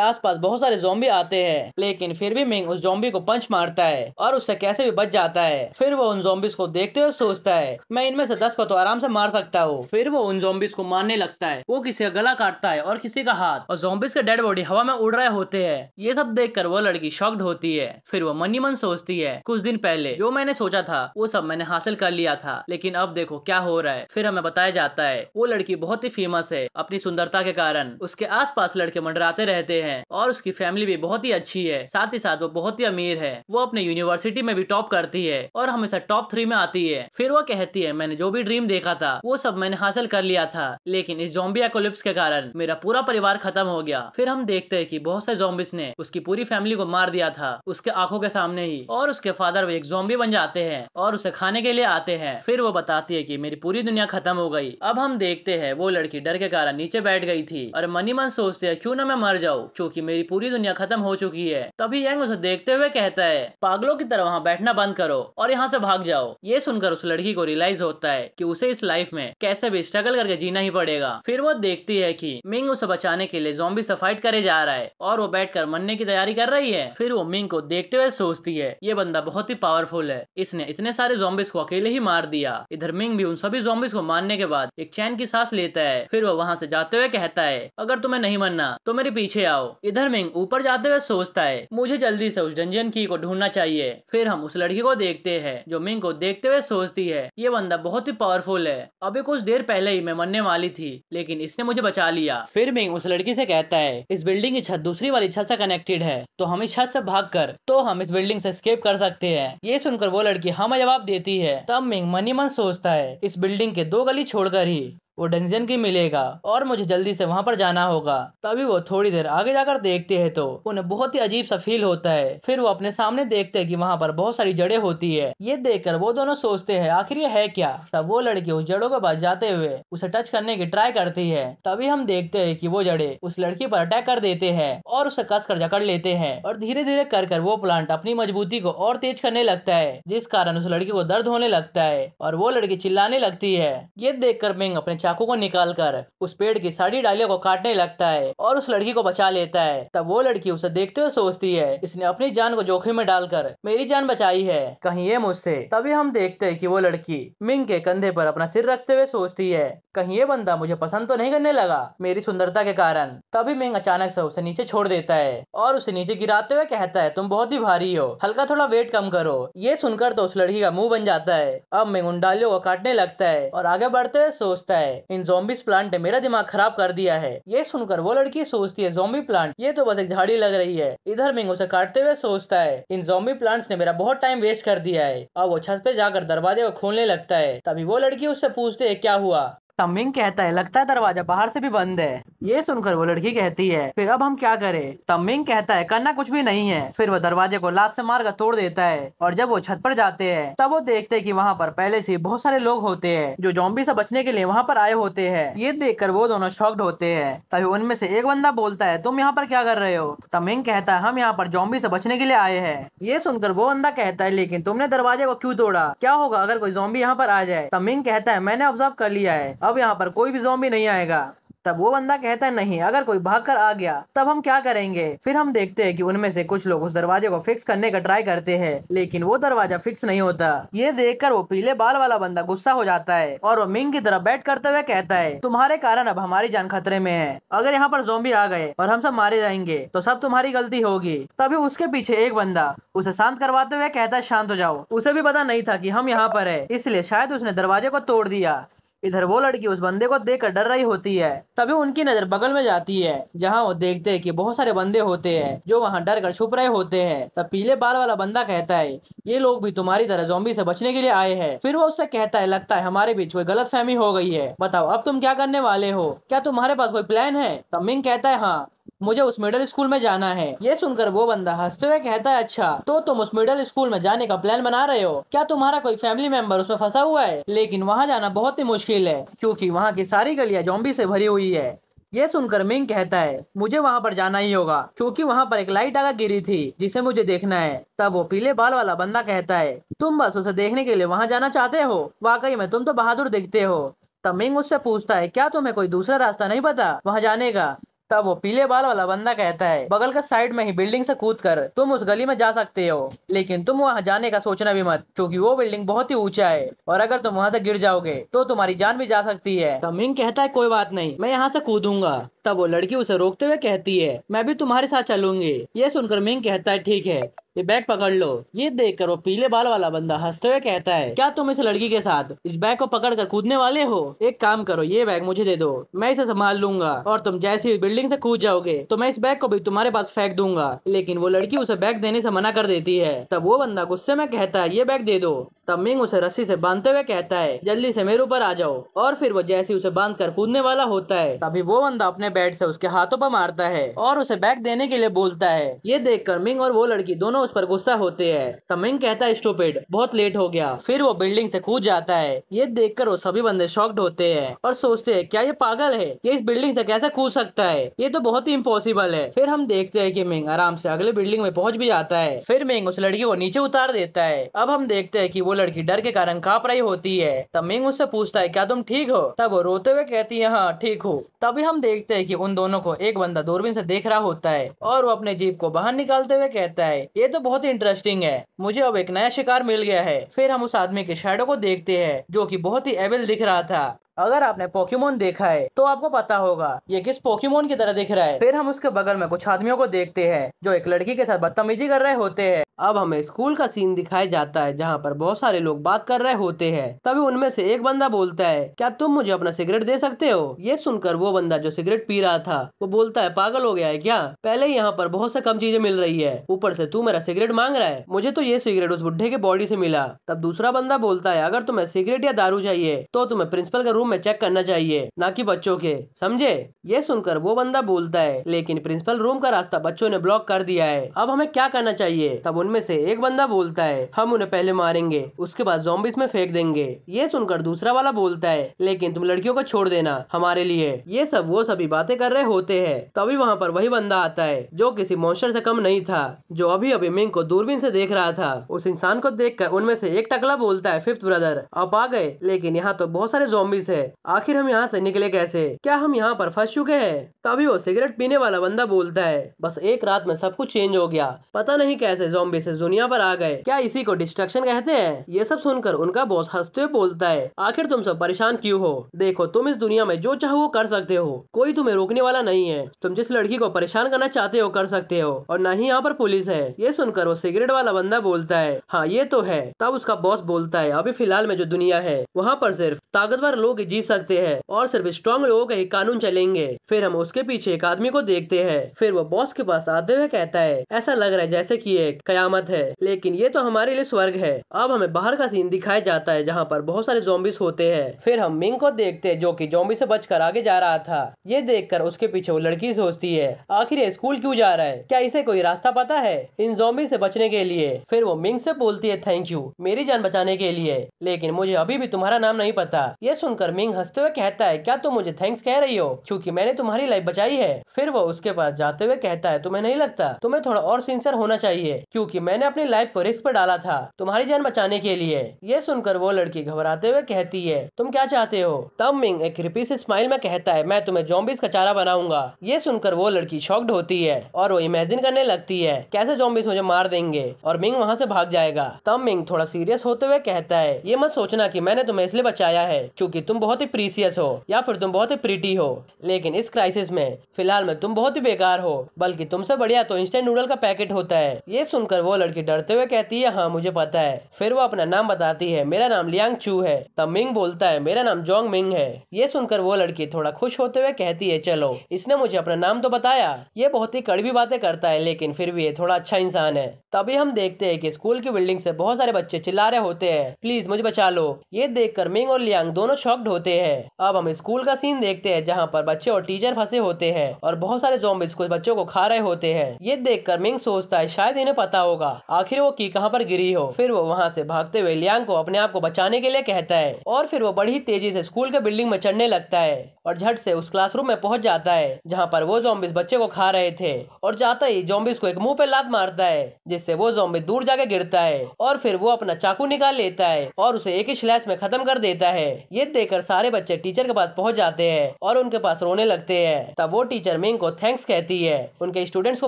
आस बहुत सारे जोम्बी आते हैं लेकिन फिर भी मिंग उस जोम्बी को पंच मारता है और उससे कैसे भी बच जाता है फिर वो उन जोम्बिस को देखते हुए सोचता है मैं इनमें से दस को तो आराम से मार सकता हूँ फिर वो उन जोम्बिस को मारने लगता है है वो किसी का गला काटता है और किसी का हाथ और जोम्बिस के डेड बॉडी हवा में उड़ रहे होते हैं ये सब देख कर वो लड़की शॉक्ड होती है फिर वो मनी मन सोचती है कुछ दिन पहले जो मैंने सोचा था वो सब मैंने हासिल कर लिया था लेकिन अब देखो क्या हो रहा है फिर हमें बताया जाता है वो लड़की बहुत ही फेमस है अपनी सुंदरता के कारण उसके आसपास लड़के मंडराते रहते हैं और उसकी फैमिली भी बहुत ही अच्छी है साथ ही साथ वो बहुत ही अमीर है वो अपने यूनिवर्सिटी में भी टॉप करती है और हमेशा टॉप थ्री में आती है फिर वो कहती है मैंने जो भी ड्रीम देखा था वो सब मैंने हासिल कर लिया था लेकिन इस जोम्बी एकोलिप्स के कारण मेरा पूरा परिवार खत्म हो गया फिर हम देखते है की बहुत से जोम्बिस ने उसकी पूरी फैमिली को मार दिया था उसके आंखों के सामने ही और उसके फादर एक जोम्बी बन जाते हैं और उसे खाने के लिए आते हैं फिर वो बताती है की मेरी पूरी दुनिया खत्म हो गई अब हम देखते है वो लड़की डर के कारण नीचे बैठ गई थी और मनी मन सोचते है क्यूँ न मैं मर जाऊँ क्यूँकी मेरी पूरी दुनिया खत्म हो चुकी है तभी यंग उसे देखते हुए कहता है पागलों की तरह वहाँ बैठना बंद करो और यहाँ से भाग जाओ ये सुनकर उस लड़की को रियलाइज होता है कि उसे इस लाइफ में कैसे भी स्ट्रगल करके जीना ही पड़ेगा फिर वो देखती है कि मिंग उसे बचाने के लिए जोम्बी से फाइट करे जा रहा है और वो बैठ कर मरने की तैयारी कर रही है फिर वो मिंग को देखते हुए सोचती है ये बंदा बहुत ही पावरफुल है इसने इतने सारे जोम्बिस को अकेले ही मार दिया इधर मिंग भी उन सभी जोम्बिस को मारने के बाद एक चैन की सांस लेता है फिर वो वहाँ से जाते हुए कहता है अगर तुम्हें नहीं मरना तो मेरे पीछे आओ इधर मिंग ऊपर जाते हुए सोचता है मुझे जल्दी से उस डंजन की को ढूंढना चाहिए फिर हम उस लड़की को देखते है जो मिंग को देखते हुए सोचती है ये बंदा बहुत ही पावरफुल है अभी कुछ देर पहले ही मैं मरने वाली थी लेकिन इसने मुझे बचा लिया फिर मिंग उस लड़की से कहता है इस बिल्डिंग की छत दूसरी वाली छत से कनेक्टेड है तो हम इस छत से भाग कर तो हम इस बिल्डिंग से स्केप कर सकते हैं ये सुनकर वो लड़की हमें जवाब देती है तब मिंग मनी मन सोचता है इस बिल्डिंग के दो गली छोड़कर ही वो डंजन की मिलेगा और मुझे जल्दी से वहाँ पर जाना होगा तभी वो थोड़ी देर आगे जाकर देखते हैं तो उन्हें बहुत ही अजीब सा फील होता है फिर वो अपने सामने देखते हैं कि वहाँ पर बहुत सारी जड़ें होती है ये देखकर वो दोनों सोचते हैं आखिर ये है क्या तब वो लड़की उस जड़ों के पास जाते हुए उसे टच करने की ट्राई करती है तभी हम देखते है की वो जड़े उस लड़की पर अटैक कर देते हैं और उसे कस कर जकड़ लेते हैं और धीरे धीरे कर कर वो प्लांट अपनी मजबूती को और तेज करने लगता है जिस कारण उस लड़की को दर्द होने लगता है और वो लड़की चिल्लाने लगती है ये कर मिंग अपने चाकू को निकाल कर उस पेड़ की सारी डालियों को काटने लगता है और उस लड़की को बचा लेता है तब वो लड़की उसे देखते हुए सोचती है इसने अपनी जान को जोखिम में डालकर मेरी जान बचाई है कहीं ये मुझसे तभी हम देखते है की वो लड़की मिंग के कंधे पर अपना सिर रखते हुए सोचती है कहीं ये बंदा मुझे पसंद तो नहीं करने लगा मेरी सुंदरता के कारण तभी मिंग अचानक से उसे नीचे छोड़ देता है और उसे नीचे गिराते हुए कहता है तुम बहुत ही भारी हो हल्का थोड़ा वेट कम करो ये सुनकर तो उस लड़की का मुंह बन जाता है अब मिंग उन डालियों को काटने लगता है और आगे बढ़ते हुए सोचता है इन जोम्बिस प्लांट ने मेरा दिमाग खराब कर दिया है ये सुनकर वो लड़की सोचती है जोम्बी प्लांट ये तो बस एक झाड़ी लग रही है इधर मिंग उसे काटते हुए सोचता है इन जोम्बी प्लांट्स ने मेरा बहुत टाइम वेस्ट कर दिया है और वो छत पे जाकर दरवाजे को खोलने लगता है तभी वो लड़की उससे पूछते है क्या हुआ तमिंग कहता है लगता है दरवाजा बाहर से भी बंद है ये सुनकर वो लड़की कहती है फिर अब हम क्या करें तमिंग कहता है करना कुछ भी नहीं है फिर वो दरवाजे को लात से मारकर तोड़ देता है और जब वो छत पर जाते हैं तब वो देखते हैं कि वहाँ पर पहले से बहुत सारे लोग होते हैं जो जॉम्बी से बचने के लिए वहाँ पर आए होते हैं ये देख वो दोनों शॉक्ड होते हैं तभी उनमें से एक बंदा बोलता है तुम यहाँ पर क्या कर रहे हो तमिंग कहता है हम यहाँ पर जॉम्बी से बचने के लिए आए हैं ये सुनकर वो बंदा कहता है लेकिन तुमने दरवाजे को क्यूँ तोड़ा क्या होगा अगर कोई जॉम्बी यहाँ पर आ जाए तमिंग कहता है मैंने ऑब्जर्व कर लिया है अब यहाँ पर कोई भी जॉम्बी नहीं आएगा तब वो बंदा कहता है नहीं अगर कोई भाग कर आ गया तब हम क्या करेंगे फिर हम देखते हैं कि उनमें से कुछ लोग उस दरवाजे को फिक्स करने का ट्राई करते हैं लेकिन वो दरवाजा फिक्स नहीं होता ये देखकर वो पीले बाल वाला बंदा गुस्सा हो जाता है और वो मिंग की तरफ बैठ करते हुए कहता है तुम्हारे कारण अब हमारी जान खतरे में है अगर यहाँ पर जोम्बी आ गए और हम सब मारे जाएंगे तो सब तुम्हारी गलती होगी तभी उसके पीछे एक बंदा उसे शांत करवाते हुए कहता है शांत हो जाओ उसे भी पता नहीं था की हम यहाँ पर है इसलिए शायद उसने दरवाजे को तोड़ दिया इधर वो लड़की उस बंदे को देख डर रही होती है तभी उनकी नजर बगल में जाती है जहाँ वो देखते है की बहुत सारे बंदे होते हैं जो वहाँ डर कर छुप रहे होते हैं तब पीले बाल वाला बंदा कहता है ये लोग भी तुम्हारी तरह जोम्बी से बचने के लिए आए हैं फिर वो उससे कहता है लगता है हमारे बीच कोई गलत फहमी हो गई है बताओ अब तुम क्या करने वाले हो क्या तुम्हारे पास कोई प्लान है तब मिंग कहता है हाँ मुझे उस मिडिल स्कूल में जाना है ये सुनकर वो बंदा हंसते हुए कहता है अच्छा तो तुम उस मिडिल स्कूल में जाने का प्लान बना रहे हो क्या तुम्हारा कोई फैमिली मेंबर उसमें फंसा हुआ है लेकिन वहाँ जाना बहुत ही मुश्किल है क्योंकि वहाँ की सारी गलियाँ जॉम्बी से भरी हुई है ये सुनकर मिंग कहता है मुझे वहाँ पर जाना ही होगा क्योंकि वहाँ पर एक लाइट आगा गिरी थी जिसे मुझे देखना है तब वो पीले बाल वाला बंदा कहता है तुम बस उसे देखने के लिए वहाँ जाना चाहते हो वाकई में तुम तो बहादुर दिखते हो तब मिंग उससे पूछता है क्या तुम्हें कोई दूसरा रास्ता नहीं पता वहाँ जाने का तब वो पीले बाल वाला बंदा कहता है बगल का साइड में ही बिल्डिंग से कूद कर तुम उस गली में जा सकते हो लेकिन तुम वहाँ जाने का सोचना भी मत क्योंकि वो बिल्डिंग बहुत ही ऊंचा है और अगर तुम वहाँ से गिर जाओगे तो तुम्हारी जान भी जा सकती है तमिंग कहता है कोई बात नहीं मैं यहाँ से कूदूंगा तब वो लड़की उसे रोकते हुए कहती है मैं भी तुम्हारे साथ चलूंगी ये सुनकर मिंग कहता है ठीक है ये बैग पकड़ लो ये देखकर वो पीले बाल वाला बंदा हंसते हुए कहता है क्या तुम इस लड़की के साथ इस बैग को पकड़कर कूदने वाले हो एक काम करो ये बैग मुझे दे दो मैं इसे संभाल लूंगा और तुम जैसी बिल्डिंग से कूद जाओगे तो मैं इस बैग को भी तुम्हारे पास फेंक दूंगा लेकिन वो लड़की उसे बैग देने से मना कर देती है तब वो बंदा गुस्से में कहता है ये बैग दे दो तब मिंग उसे रस्सी से बांधते हुए कहता है जल्दी से मेरे ऊपर आ जाओ और फिर वो जैसी उसे बांध कर कूदने वाला होता है तभी वो बंदा अपने बैट से उसके हाथों पर मारता है और उसे बैग देने के लिए बोलता है ये कर मिंग और वो लड़की दोनों दोनों उस पर गुस्सा होते हैं तमिंग कहता है स्टोपेड बहुत लेट हो गया फिर वो बिल्डिंग से कूद जाता है ये देखकर वो सभी बंदे शॉक्ड होते हैं और सोचते हैं क्या ये पागल है ये इस बिल्डिंग से कैसे कूद सकता है ये तो बहुत ही इम्पोसिबल है फिर हम देखते हैं कि मिंग आराम से अगले बिल्डिंग में पहुंच भी जाता है फिर मिंग उस लड़की को नीचे उतार देता है अब हम देखते हैं कि वो लड़की डर के कारण काप रही होती है तब मिंग उससे पूछता है क्या तुम ठीक हो तब वो रोते हुए कहती है हाँ ठीक हो तभी हम देखते हैं कि उन दोनों को एक बंदा दूरबीन से देख रहा होता है और वो अपने जीप को बाहर निकालते हुए कहता है ये तो बहुत ही इंटरेस्टिंग है मुझे अब एक नया शिकार मिल गया है फिर हम उस आदमी के शेडो को देखते हैं जो की बहुत ही एविल दिख रहा था अगर आपने पोकेमोन देखा है तो आपको पता होगा ये किस पोकेमोन की तरह दिख रहा है फिर हम उसके बगल में कुछ आदमियों को देखते हैं जो एक लड़की के साथ बदतमीजी कर रहे होते हैं अब हमें स्कूल का सीन दिखाया जाता है जहाँ पर बहुत सारे लोग बात कर रहे होते हैं तभी उनमें से एक बंदा बोलता है क्या तुम मुझे अपना सिगरेट दे सकते हो ये सुनकर वो बंदा जो सिगरेट पी रहा था वो बोलता है पागल हो गया है क्या पहले यहाँ पर बहुत से कम चीजें मिल रही है ऊपर से तू मेरा सिगरेट मांग रहा है मुझे तो ये सिगरेट उस बुढ़े के बॉडी से मिला तब दूसरा बंदा बोलता है अगर तुम्हें सिगरेट या दारू चाहिए तो तुम्हें प्रिंसिपल का रूम में चेक करना चाहिए न की बच्चों के समझे ये सुनकर वो बंदा बोलता है लेकिन प्रिंसिपल रूम का रास्ता बच्चों ने ब्लॉक कर दिया है अब हमें क्या करना चाहिए तब उनमें से एक बंदा बोलता है हम उन्हें पहले मारेंगे उसके बाद जॉम्बिस में फेंक देंगे ये सुनकर दूसरा वाला बोलता है लेकिन तुम लड़कियों को छोड़ देना हमारे लिए ये सब वो सभी बातें कर रहे होते हैं तभी वहाँ पर वही बंदा आता है जो किसी मोशर से कम नहीं था जो अभी अभी मिंग को दूरबीन से देख रहा था उस इंसान को देख कर उनमें से एक टकला बोलता है फिफ्थ ब्रदर आप आ गए लेकिन यहाँ तो बहुत सारे जॉम्बिस है है आखिर हम यहाँ से निकले कैसे क्या हम यहाँ पर फंस चुके हैं तभी वो सिगरेट पीने वाला बंदा बोलता है बस एक रात में सब कुछ चेंज हो गया पता नहीं कैसे जोम्बे से दुनिया पर आ गए क्या इसी को डिस्ट्रक्शन कहते हैं ये सब सुनकर उनका बॉस हंसते हुए बोलता है आखिर तुम सब परेशान क्यूँ हो देखो तुम इस दुनिया में जो चाहो वो कर सकते हो कोई तुम्हें रोकने वाला नहीं है तुम जिस लड़की को परेशान करना चाहते हो कर सकते हो और न ही यहाँ पर पुलिस है ये सुनकर वो सिगरेट वाला बंदा बोलता है हाँ ये तो है तब उसका बॉस बोलता है अभी फिलहाल में जो दुनिया है वहाँ पर सिर्फ ताकतवर लोग के जीत सकते हैं और सिर्फ स्ट्रॉन्ग लोगों के ही कानून चलेंगे फिर हम उसके पीछे एक आदमी को देखते हैं फिर वो बॉस के पास आते हुए कहता है ऐसा लग रहा है जैसे की एक कयामत है लेकिन ये तो हमारे लिए स्वर्ग है अब हमें बाहर का सीन दिखाया जाता है जहाँ पर बहुत सारे जोम्बिस होते हैं फिर हम मिंग को देखते हैं जो की जोम्बी से बचकर आगे जा रहा था ये देखकर उसके पीछे वो लड़की सोचती है आखिर स्कूल क्यों जा रहा है क्या इसे कोई रास्ता पता है इन जोम्बी से बचने के लिए फिर वो मिंग से बोलती है थैंक यू मेरी जान बचाने के लिए लेकिन मुझे अभी भी तुम्हारा नाम नहीं पता ये सुनकर पर मिंग हंसते हुए कहता है क्या तुम मुझे थैंक्स कह रही हो क्योंकि मैंने तुम्हारी लाइफ बचाई है फिर वो उसके पास जाते हुए कहता है तुम्हें नहीं लगता तुम्हें थोड़ा और सिंसियर होना चाहिए क्योंकि मैंने अपनी लाइफ को रिस्क पर डाला था तुम्हारी जान बचाने के लिए ये सुनकर वो लड़की घबराते हुए कहती है तुम क्या चाहते हो तब मिंग एक रिपी से स्माइल में कहता है मैं तुम्हें जॉम्बिस का चारा बनाऊंगा ये सुनकर वो लड़की शॉक्ड होती है और वो इमेजिन करने लगती है कैसे जॉम्बिस मुझे मार देंगे और मिंग वहाँ से भाग जाएगा तब मिंग थोड़ा सीरियस होते हुए कहता है ये मत सोचना की मैंने तुम्हें इसलिए बचाया है क्यूँकी तुम बहुत ही प्रीसियस हो या फिर तुम बहुत ही प्रीटी हो लेकिन इस क्राइसिस में फिलहाल में तुम बहुत ही बेकार हो बल्कि तुमसे बढ़िया तो इंस्टेंट नूडल का पैकेट होता है ये सुनकर वो लड़की डरते हुए कहती है हाँ मुझे पता है फिर वो अपना नाम बताती है मेरा नाम लियांग चू है तब मिंग बोलता है मेरा नाम जोंग मिंग है ये सुनकर वो लड़की थोड़ा खुश होते हुए कहती है चलो इसने मुझे अपना नाम तो बताया ये बहुत ही कड़वी बातें करता है लेकिन फिर भी ये थोड़ा अच्छा इंसान है तभी हम देखते हैं कि स्कूल की बिल्डिंग से बहुत सारे बच्चे चिल्ला रहे होते हैं प्लीज मुझे बचा लो ये देखकर मिंग और लियांग दोनों शॉक्ड होते हैं अब हम स्कूल का सीन देखते हैं जहाँ पर बच्चे और टीचर फंसे होते हैं और बहुत सारे जोम्बिस कुछ बच्चों को खा रहे होते हैं ये देख कर मिंग सोचता है शायद इन्हें पता होगा आखिर वो की कहाँ पर गिरी हो फिर वो वहाँ से भागते हुए लियांग को अपने आप को बचाने के लिए कहता है और फिर वो बड़ी तेजी से स्कूल के बिल्डिंग में चढ़ने लगता है और झट से उस क्लासरूम में पहुंच जाता है जहाँ पर वो जोम्बिस बच्चे को खा रहे थे और जाता ही जोम्बिस को एक मुंह पे लात मारता है जिससे वो जोम्बिस दूर जाके गिरता है और फिर वो अपना चाकू निकाल लेता है और उसे एक ही स्लैश में खत्म कर देता है ये देखकर लेकर सारे बच्चे टीचर के पास पहुंच जाते हैं और उनके पास रोने लगते हैं तब वो टीचर मिंग को थैंक्स कहती है उनके स्टूडेंट्स को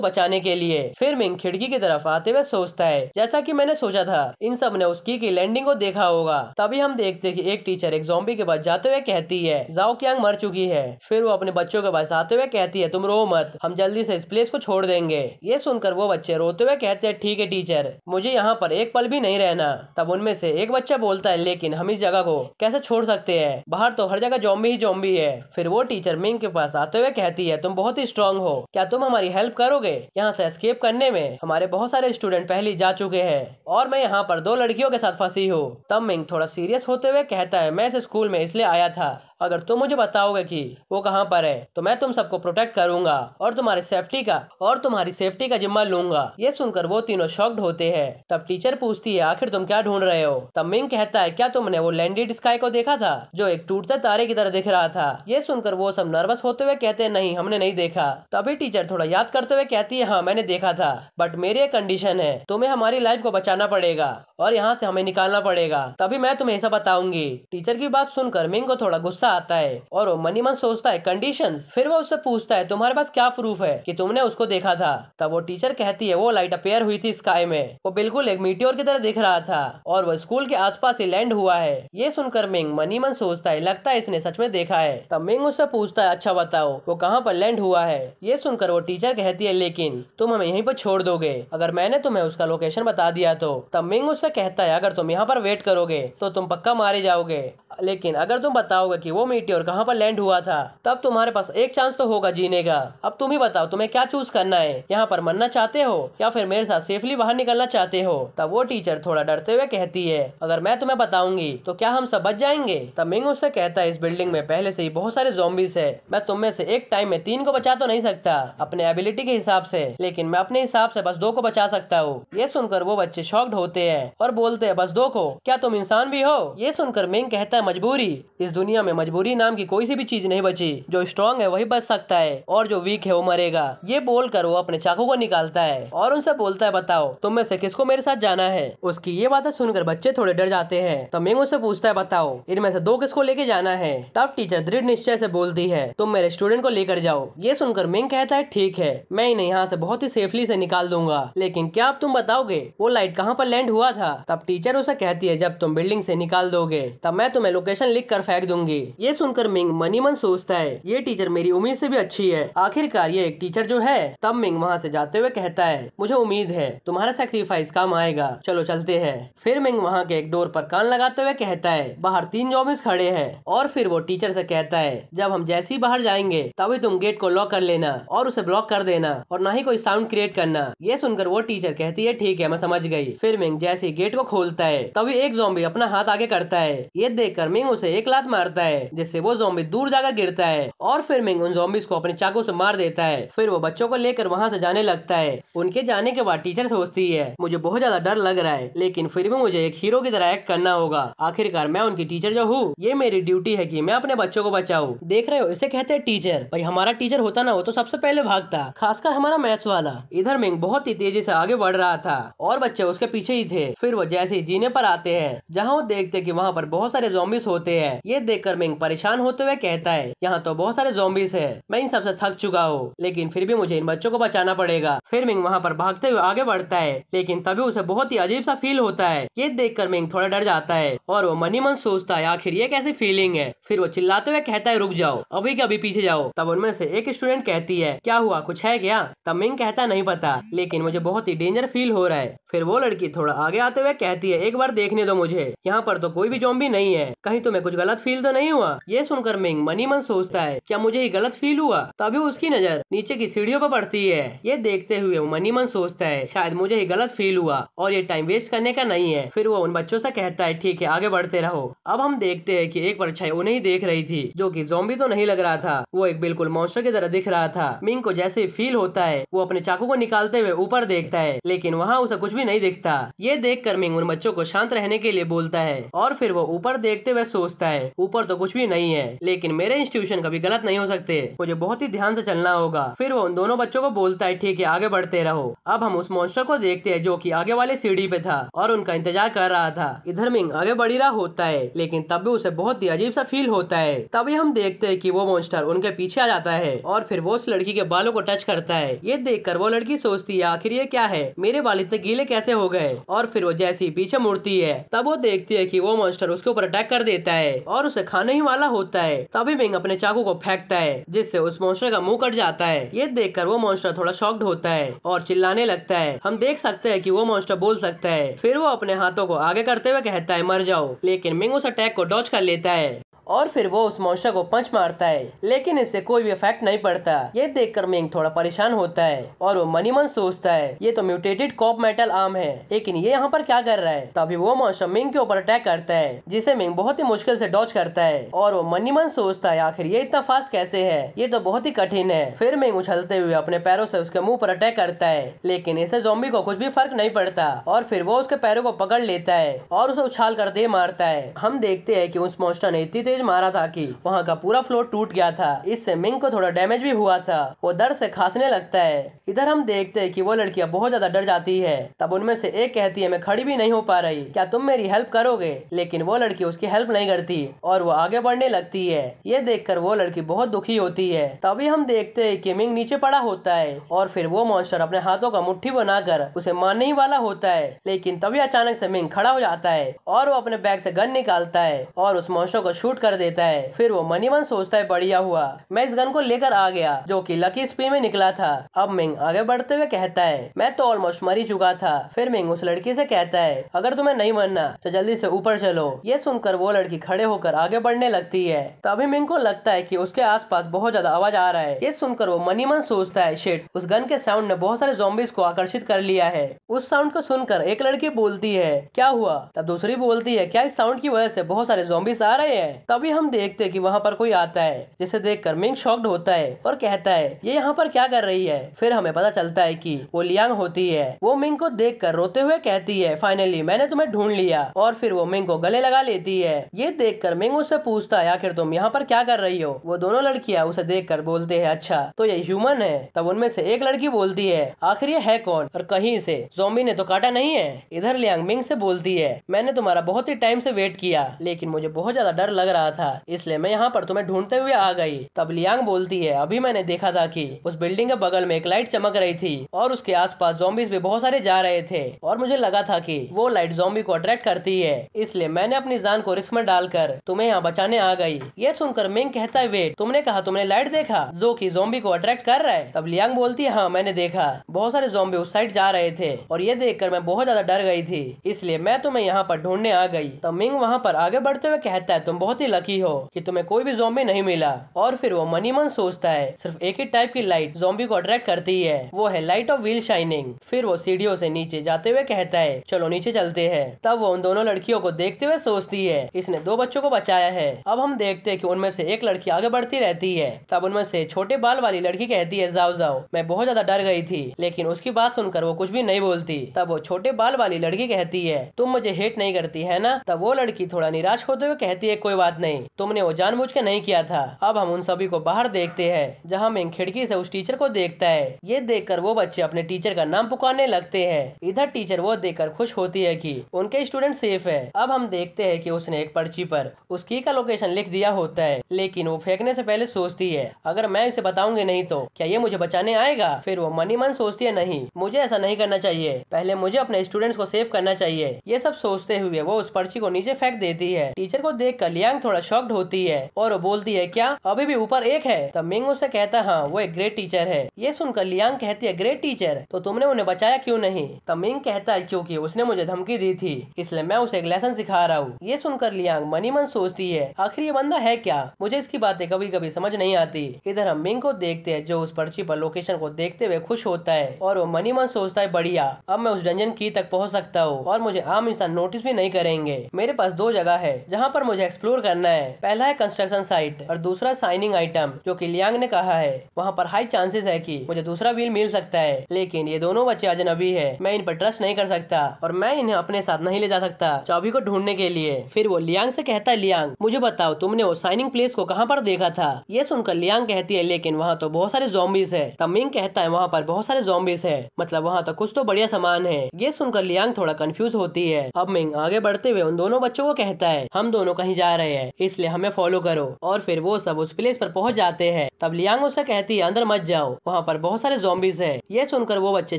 बचाने के लिए फिर मिंग खिड़की की तरफ आते हुए सोचता है जैसा की मैंने सोचा था इन सब ने उसकी की लैंडिंग को देखा होगा तभी हम देखते की एक टीचर एक जोम्बी के पास जाते हुए कहती है जाओ क्यांग मर चुकी है फिर वो अपने बच्चों के पास आते हुए कहती है तुम रो मत हम जल्दी से इस प्लेस को छोड़ देंगे ये सुनकर वो बच्चे रोते हुए कहते हैं ठीक है टीचर मुझे यहाँ पर एक पल भी नहीं रहना तब उनमें से एक बच्चा बोलता है लेकिन हम इस जगह को कैसे छोड़ सकते हैं बाहर तो हर जगह जॉम्बी ही जॉम्बी है फिर वो टीचर मिंग के पास आते हुए कहती है तुम बहुत ही स्ट्रांग हो क्या तुम हमारी हेल्प करोगे यहाँ से एस्केप करने में हमारे बहुत सारे स्टूडेंट पहले जा चुके हैं और मैं यहाँ पर दो लड़कियों के साथ फंसी हूँ तब मिंग थोड़ा सीरियस होते हुए कहता है मैं इस स्कूल में इसलिए आया था अगर तुम मुझे बताओगे कि वो कहाँ पर है तो मैं तुम सबको प्रोटेक्ट करूंगा और तुम्हारी सेफ्टी का और तुम्हारी सेफ्टी का जिम्मा लूंगा ये सुनकर वो तीनों शॉक्ड होते हैं तब टीचर पूछती है आखिर तुम क्या ढूंढ रहे हो तब मिंग कहता है क्या तुमने वो लैंडेड स्काई को देखा था जो एक टूटते तारे की तरह दिख रहा था ये सुनकर वो सब नर्वस होते हुए कहते हैं नहीं हमने नहीं देखा तभी टीचर थोड़ा याद करते हुए कहती है हाँ मैंने देखा था बट मेरी एक कंडीशन है तुम्हें हमारी लाइफ को बचाना पड़ेगा और यहाँ से हमें निकालना पड़ेगा तभी मैं तुम्हें ऐसा बताऊंगी टीचर की बात सुनकर मिंग को थोड़ा गुस्सा आता है और वो मनी मन सोचता है कंडीशन फिर वो उससे पूछता है तुम्हारे पास क्या प्रूफ है की तुमने उसको देखा था तब वो टीचर कहती है वो लाइट अपेयर हुई थी स्काई में वो बिल्कुल एक मीटियोर की तरह दिख रहा था और वो स्कूल के आसपास ही लैंड हुआ है ये सुनकर मिंग मनी मन सोचता है लगता है इसने सच में देखा है तब मिंग उससे पूछता है अच्छा बताओ वो कहाँ पर लैंड हुआ है ये सुनकर वो टीचर कहती है लेकिन तुम हमें यहीं पर छोड़ दोगे अगर मैंने तुम्हें उसका लोकेशन बता दिया तो तब मिंग उससे कहता है अगर तुम यहाँ पर वेट करोगे तो तुम पक्का मारे जाओगे लेकिन अगर तुम बताओगे कि वो वो मीटियोर कहाँ पर लैंड हुआ था तब तुम्हारे पास एक चांस तो होगा जीने का अब तुम ही बताओ तुम्हें क्या चूज करना है यहाँ पर मरना चाहते हो या फिर मेरे साथ सेफली बाहर निकलना चाहते हो तब वो टीचर थोड़ा डरते हुए कहती है अगर मैं तुम्हें बताऊंगी तो क्या हम सब बच जाएंगे तब मिंग उससे कहता है इस बिल्डिंग में पहले से ही बहुत सारे जोम्बिस है मैं तुम में से एक टाइम में तीन को बचा तो नहीं सकता अपने एबिलिटी के हिसाब से लेकिन मैं अपने हिसाब से बस दो को बचा सकता हूँ ये सुनकर वो बच्चे शॉक्ड होते हैं और बोलते हैं बस दो को क्या तुम इंसान भी हो ये सुनकर मिंग कहता है मजबूरी इस दुनिया में मजबूरी मजबूरी नाम की कोई सी भी चीज नहीं बची जो स्ट्रॉन्ग है वही बच सकता है और जो वीक है वो मरेगा ये बोलकर वो अपने चाकू को निकालता है और उनसे बोलता है बताओ तुम में से किसको मेरे साथ जाना है उसकी ये बातें सुनकर बच्चे थोड़े डर जाते हैं तो मेंग उनसे पूछता है बताओ इनमें से दो किसको लेके जाना है तब टीचर दृढ़ निश्चय से बोलती है तुम मेरे स्टूडेंट को लेकर जाओ ये सुनकर मेंग कहता है ठीक है मैं इन्हें यहाँ से बहुत ही सेफली से निकाल दूंगा लेकिन क्या आप तुम बताओगे वो लाइट कहाँ पर लैंड हुआ था तब टीचर उसे कहती है जब तुम बिल्डिंग से निकाल दोगे तब मैं तुम्हें लोकेशन लिख कर फेंक दूंगी ये सुनकर मिंग मनी मन सोचता है ये टीचर मेरी उम्मीद से भी अच्छी है आखिरकार ये एक टीचर जो है तब मिंग वहाँ से जाते हुए कहता है मुझे उम्मीद है तुम्हारा सेक्रीफाइस काम आएगा चलो चलते है फिर मिंग वहाँ के एक डोर पर कान लगाते हुए कहता है बाहर तीन जॉबिस खड़े है और फिर वो टीचर से कहता है जब हम जैसे ही बाहर जाएंगे तभी तुम गेट को लॉक कर लेना और उसे ब्लॉक कर देना और ना ही कोई साउंड क्रिएट करना ये सुनकर वो टीचर कहती है ठीक है मैं समझ गई फिर मिंग जैसे ही गेट को खोलता है तभी एक जॉम्बी अपना हाथ आगे करता है ये देखकर मिंग उसे एक लात मारता है जिससे वो जोम्बी दूर जाकर गिरता है और फिर मिंग उन जोम्बिस को अपने चाकू से मार देता है फिर वो बच्चों को लेकर वहाँ से जाने लगता है उनके जाने के बाद टीचर सोचती है मुझे बहुत ज्यादा डर लग रहा है लेकिन फिर भी मुझे एक हीरो की तरह एक्ट करना होगा आखिरकार मैं उनकी टीचर जो हूँ ये मेरी ड्यूटी है की मैं अपने बच्चों को बचाऊ देख रहे हो इसे कहते हैं टीचर भाई हमारा टीचर होता ना हो तो सबसे पहले भागता खासकर हमारा मैथ्स वाला इधर मिंग बहुत ही तेजी से आगे बढ़ रहा था और बच्चे उसके पीछे ही थे फिर वो जैसे ही जीने पर आते हैं जहाँ वो देखते कि वहाँ पर बहुत सारे जोम्बिस होते हैं ये देखकर मिंग सिंह परेशान होते तो हुए कहता है यहाँ तो बहुत सारे जोम्बिस है मैं इन सबसे थक चुका हूँ लेकिन फिर भी मुझे इन बच्चों को बचाना पड़ेगा फिर मिंग वहाँ पर भागते हुए आगे बढ़ता है लेकिन तभी उसे बहुत ही अजीब सा फील होता है ये देख कर मिंग थोड़ा डर जाता है और वो मनी मन सोचता है आखिर ये कैसी फीलिंग है फिर वो चिल्लाते हुए कहता है रुक जाओ अभी के अभी पीछे जाओ तब उनमें से एक स्टूडेंट कहती है क्या हुआ कुछ है क्या तब मिंग कहता नहीं पता लेकिन मुझे बहुत ही डेंजर फील हो रहा है फिर वो लड़की थोड़ा आगे आते हुए कहती है एक बार देखने दो मुझे यहाँ पर तो कोई भी जोम्बी नहीं है कहीं तुम्हें कुछ गलत फील तो नहीं हुआ हुआ ये सुनकर मिंग मनी मन सोचता है क्या मुझे ही गलत फील हुआ तभी उसकी नजर नीचे की सीढ़ियों पर पड़ती है ये देखते हुए मनी मन सोचता है शायद मुझे ही गलत फील हुआ और ये टाइम वेस्ट करने का नहीं है फिर वो उन बच्चों से कहता है ठीक है आगे बढ़ते रहो अब हम देखते हैं कि एक परछाई उन्हें देख रही थी जो कि जोम्बी तो नहीं लग रहा था वो एक बिल्कुल मॉन्स्टर की तरह दिख रहा था मिंग को जैसे फील होता है वो अपने चाकू को निकालते हुए ऊपर देखता है लेकिन वहाँ उसे कुछ भी नहीं दिखता ये देख कर मिंग उन बच्चों को शांत रहने के लिए बोलता है और फिर वो ऊपर देखते हुए सोचता है ऊपर तो कुछ कुछ भी नहीं है लेकिन मेरे इंस्टीट्यूशन कभी गलत नहीं हो सकते मुझे बहुत ही ध्यान से चलना होगा फिर वो उन दोनों बच्चों को बोलता है ठीक है आगे बढ़ते रहो अब हम उस मॉन्स्टर को देखते हैं जो की आगे वाले सीढ़ी पे था और उनका इंतजार कर रहा था इधर मिंग आगे बढ़ी रहा होता है लेकिन तब भी उसे बहुत ही अजीब सा फील होता है तभी हम देखते है की वो मॉन्स्टर उनके पीछे आ जाता है और फिर वो उस लड़की के बालों को टच करता है ये देख वो लड़की सोचती है आखिर ये क्या है मेरे बाल इतने गीले कैसे हो गए और फिर वो जैसी पीछे मुड़ती है तब वो देखती है की वो मॉन्स्टर उसके ऊपर अटैक कर देता है और उसे खाने ही वाला होता है तभी बिंग अपने चाकू को फेंकता है जिससे उस मॉन्स्टर का मुंह कट जाता है ये देखकर वो मॉन्स्टर थोड़ा शॉक्ड होता है और चिल्लाने लगता है हम देख सकते हैं कि वो मॉन्स्टर बोल सकता है फिर वो अपने हाथों को आगे करते हुए कहता है मर जाओ लेकिन मिंग उस अटैक को डॉच कर लेता है और फिर वो उस मॉन्स्टर को पंच मारता है लेकिन इससे कोई भी इफेक्ट नहीं पड़ता ये देख कर मेंग थोड़ा परेशान होता है और वो मनीमन सोचता है ये तो म्यूटेटेड कॉप मेटल आम है लेकिन ये यहाँ पर क्या कर रहा है तभी वो मॉन्स्टर मिंग के ऊपर अटैक करता है जिसे मिंग बहुत ही मुश्किल से डॉच करता है और वो मनीमन सोचता है आखिर ये इतना फास्ट कैसे है ये तो बहुत ही कठिन है फिर मिंग उछलते हुए अपने पैरों से उसके मुंह पर अटैक करता है लेकिन इसे जोम्बी को कुछ भी फर्क नहीं पड़ता और फिर वो उसके पैरों को पकड़ लेता है और उसे उछाल कर दे मारता है हम देखते हैं कि उस मॉन्स्टर ने इतनी तेज मारा था कि वहाँ का पूरा फ्लोर टूट गया था इससे मिंग को थोड़ा डैमेज भी हुआ था वो डर से खांसने लगता है इधर हम देखते हैं कि वो लड़कियाँ बहुत ज्यादा डर जाती है तब उनमें से एक कहती है मैं खड़ी भी नहीं हो पा रही क्या तुम मेरी हेल्प करोगे लेकिन वो लड़की उसकी हेल्प नहीं करती और वो आगे बढ़ने लगती है ये देख वो लड़की बहुत दुखी होती है तभी हम देखते है की मिंग नीचे पड़ा होता है और फिर वो मॉन्स्टर अपने हाथों का मुठ्ठी बनाकर उसे मारने ही वाला होता है लेकिन तभी अचानक से मिंग खड़ा हो जाता है और वो अपने बैग से गन निकालता है और उस मॉन्स्टर को शूट कर देता है फिर वो मनी मन सोचता है बढ़िया हुआ मैं इस गन को लेकर आ गया जो की लकी स्पी में निकला था अब मिंग आगे बढ़ते हुए कहता है मैं तो ऑलमोस्ट मरी चुका था फिर मिंग उस लड़की से कहता है अगर तुम्हें नहीं मरना तो जल्दी से ऊपर चलो ये सुनकर वो लड़की खड़े होकर आगे बढ़ने लगती है तभी मिंग को लगता है की उसके पास बहुत ज्यादा आवाज आ रहा है ये सुनकर वो मनी मन सोचता है शेट उस गन के साउंड ने बहुत सारे जोम्बिस को आकर्षित कर लिया है उस साउंड को सुनकर एक लड़की बोलती है क्या हुआ तब दूसरी बोलती है क्या इस साउंड की वजह से बहुत सारे जोम्बिस आ रहे हैं तभी हम देखते कि वहाँ पर कोई आता है जिसे देख कर मिंग शॉक्ड होता है और कहता है ये यहाँ पर क्या कर रही है फिर हमें पता चलता है की वो लियांग होती है वो मिंग को देख कर रोते हुए कहती है फाइनली मैंने तुम्हें ढूंढ लिया और फिर वो मिंग को गले लगा लेती है ये देख कर मिंग उससे पूछता है आखिर तुम यहाँ पर क्या कर रही हो वो दोनों लड़कियाँ उसे देख कर बोलते है अच्छा तो ये ह्यूमन है तब उनमें से एक लड़की बोलती है आखिर ये है कौन और कहीं से जोम्बी ने तो काटा नहीं है इधर लियांग मिंग से बोलती है मैंने तुम्हारा बहुत ही टाइम से वेट किया लेकिन मुझे बहुत ज्यादा डर लग रहा रहा था इसलिए मैं यहाँ पर तुम्हें ढूंढते हुए आ गई तब लियांग बोलती है अभी मैंने देखा था कि उस बिल्डिंग के बगल में एक लाइट चमक रही थी और उसके पास जॉम्बिस भी बहुत सारे जा रहे थे और मुझे लगा था की वो लाइट जोम्बी को अट्रैक्ट करती है इसलिए मैंने अपनी जान को रिस्क में डालकर तुम्हें यहाँ बचाने आ गई ये सुनकर मिंग कहता है वेट तुमने कहा तुमने लाइट देखा जो की जोम्बी को अट्रैक्ट कर रहा है तब लियांग बोलती है हाँ मैंने देखा बहुत सारे जोम्बी उस साइड जा रहे थे और ये देखकर मैं बहुत ज्यादा डर गई थी इसलिए मैं तुम्हें यहाँ पर ढूंढने आ गई तब मिंग वहाँ पर आगे बढ़ते हुए कहता है तुम बहुत ही लकी हो कि तुम्हें कोई भी जोम्बी नहीं मिला और फिर वो मनी मन सोचता है सिर्फ एक ही टाइप की लाइट जोम्बी को अट्रैक्ट करती है वो है लाइट ऑफ व्हील शाइनिंग फिर वो सीढ़ियों से नीचे जाते हुए कहता है चलो नीचे चलते हैं तब वो उन दोनों लड़कियों को देखते हुए सोचती है इसने दो बच्चों को बचाया है अब हम देखते हैं कि उनमें से एक लड़की आगे बढ़ती रहती है तब उनमें से छोटे बाल वाली लड़की कहती है जाओ जाओ मैं बहुत ज्यादा डर गई थी लेकिन उसकी बात सुनकर वो कुछ भी नहीं बोलती तब वो छोटे बाल वाली लड़की कहती है तुम मुझे हेट नहीं करती है ना तब वो लड़की थोड़ा निराश होते हुए कहती है कोई बात नहीं तुमने वो जानबूझ के नहीं किया था अब हम उन सभी को बाहर देखते हैं जहाँ मैं खिड़की से उस टीचर को देखता है ये देख वो बच्चे अपने टीचर का नाम पुकारने लगते है इधर टीचर वो देख खुश होती है की उनके स्टूडेंट सेफ है अब हम देखते है की उसने एक पर्ची पर उस की का लोकेशन लिख दिया होता है लेकिन वो फेंकने से पहले सोचती है अगर मैं इसे बताऊंगी नहीं तो क्या ये मुझे बचाने आएगा फिर वो मनी मन सोचती है नहीं मुझे ऐसा नहीं करना चाहिए पहले मुझे अपने स्टूडेंट्स को सेव करना चाहिए ये सब सोचते हुए वो उस पर्ची को नीचे फेंक देती है टीचर को देख कर लियांग थोड़ा थोड़ा शॉक्ड होती है और वो बोलती है क्या अभी भी ऊपर एक है तब मिंग उसे कहता है हाँ वो एक ग्रेट टीचर है ये सुनकर लियांग कहती है ग्रेट टीचर तो तुमने उन्हें बचाया क्यों नहीं तब मिंग कहता है क्योंकि उसने मुझे धमकी दी थी इसलिए मैं उसे एक लेसन सिखा रहा हूँ ये सुनकर लियांग मनी मन सोचती है आखिर ये बंदा है क्या मुझे इसकी बातें कभी कभी समझ नहीं आती इधर हम मिंग को देखते हैं जो उस पर्ची पर लोकेशन को देखते हुए खुश होता है और वो मनी मन सोचता है बढ़िया अब मैं उस डंजन की तक पहुँच सकता हूँ और मुझे आम इंसान नोटिस भी नहीं करेंगे मेरे पास दो जगह है जहाँ पर मुझे एक्सप्लोर करना करना है पहला है कंस्ट्रक्शन साइट और दूसरा साइनिंग आइटम जो कि लियांग ने कहा है वहाँ पर हाई चांसेस है कि मुझे दूसरा व्हील मिल सकता है लेकिन ये दोनों बच्चे अजनबी है मैं इन पर ट्रस्ट नहीं कर सकता और मैं इन्हें अपने साथ नहीं ले जा सकता चौबी को ढूंढने के लिए फिर वो लियांग से कहता है लियांग मुझे बताओ तुमने वो साइनिंग प्लेस को कहाँ पर देखा था ये सुनकर लियांग कहती है लेकिन वहाँ तो बहुत सारे जोम्बिस है तमिंग कहता है वहाँ पर बहुत सारे जोम्बिस है मतलब वहाँ तो कुछ तो बढ़िया सामान है ये सुनकर लियांग थोड़ा कंफ्यूज होती है अब मिंग आगे बढ़ते हुए उन दोनों बच्चों को कहता है हम दोनों कहीं जा रहे हैं इसलिए हमें फॉलो करो और फिर वो सब उस प्लेस पर पहुंच जाते हैं तब लियांग उसे कहती है अंदर मत जाओ वहाँ पर बहुत सारे जोम्बिस है ये सुनकर वो बच्चे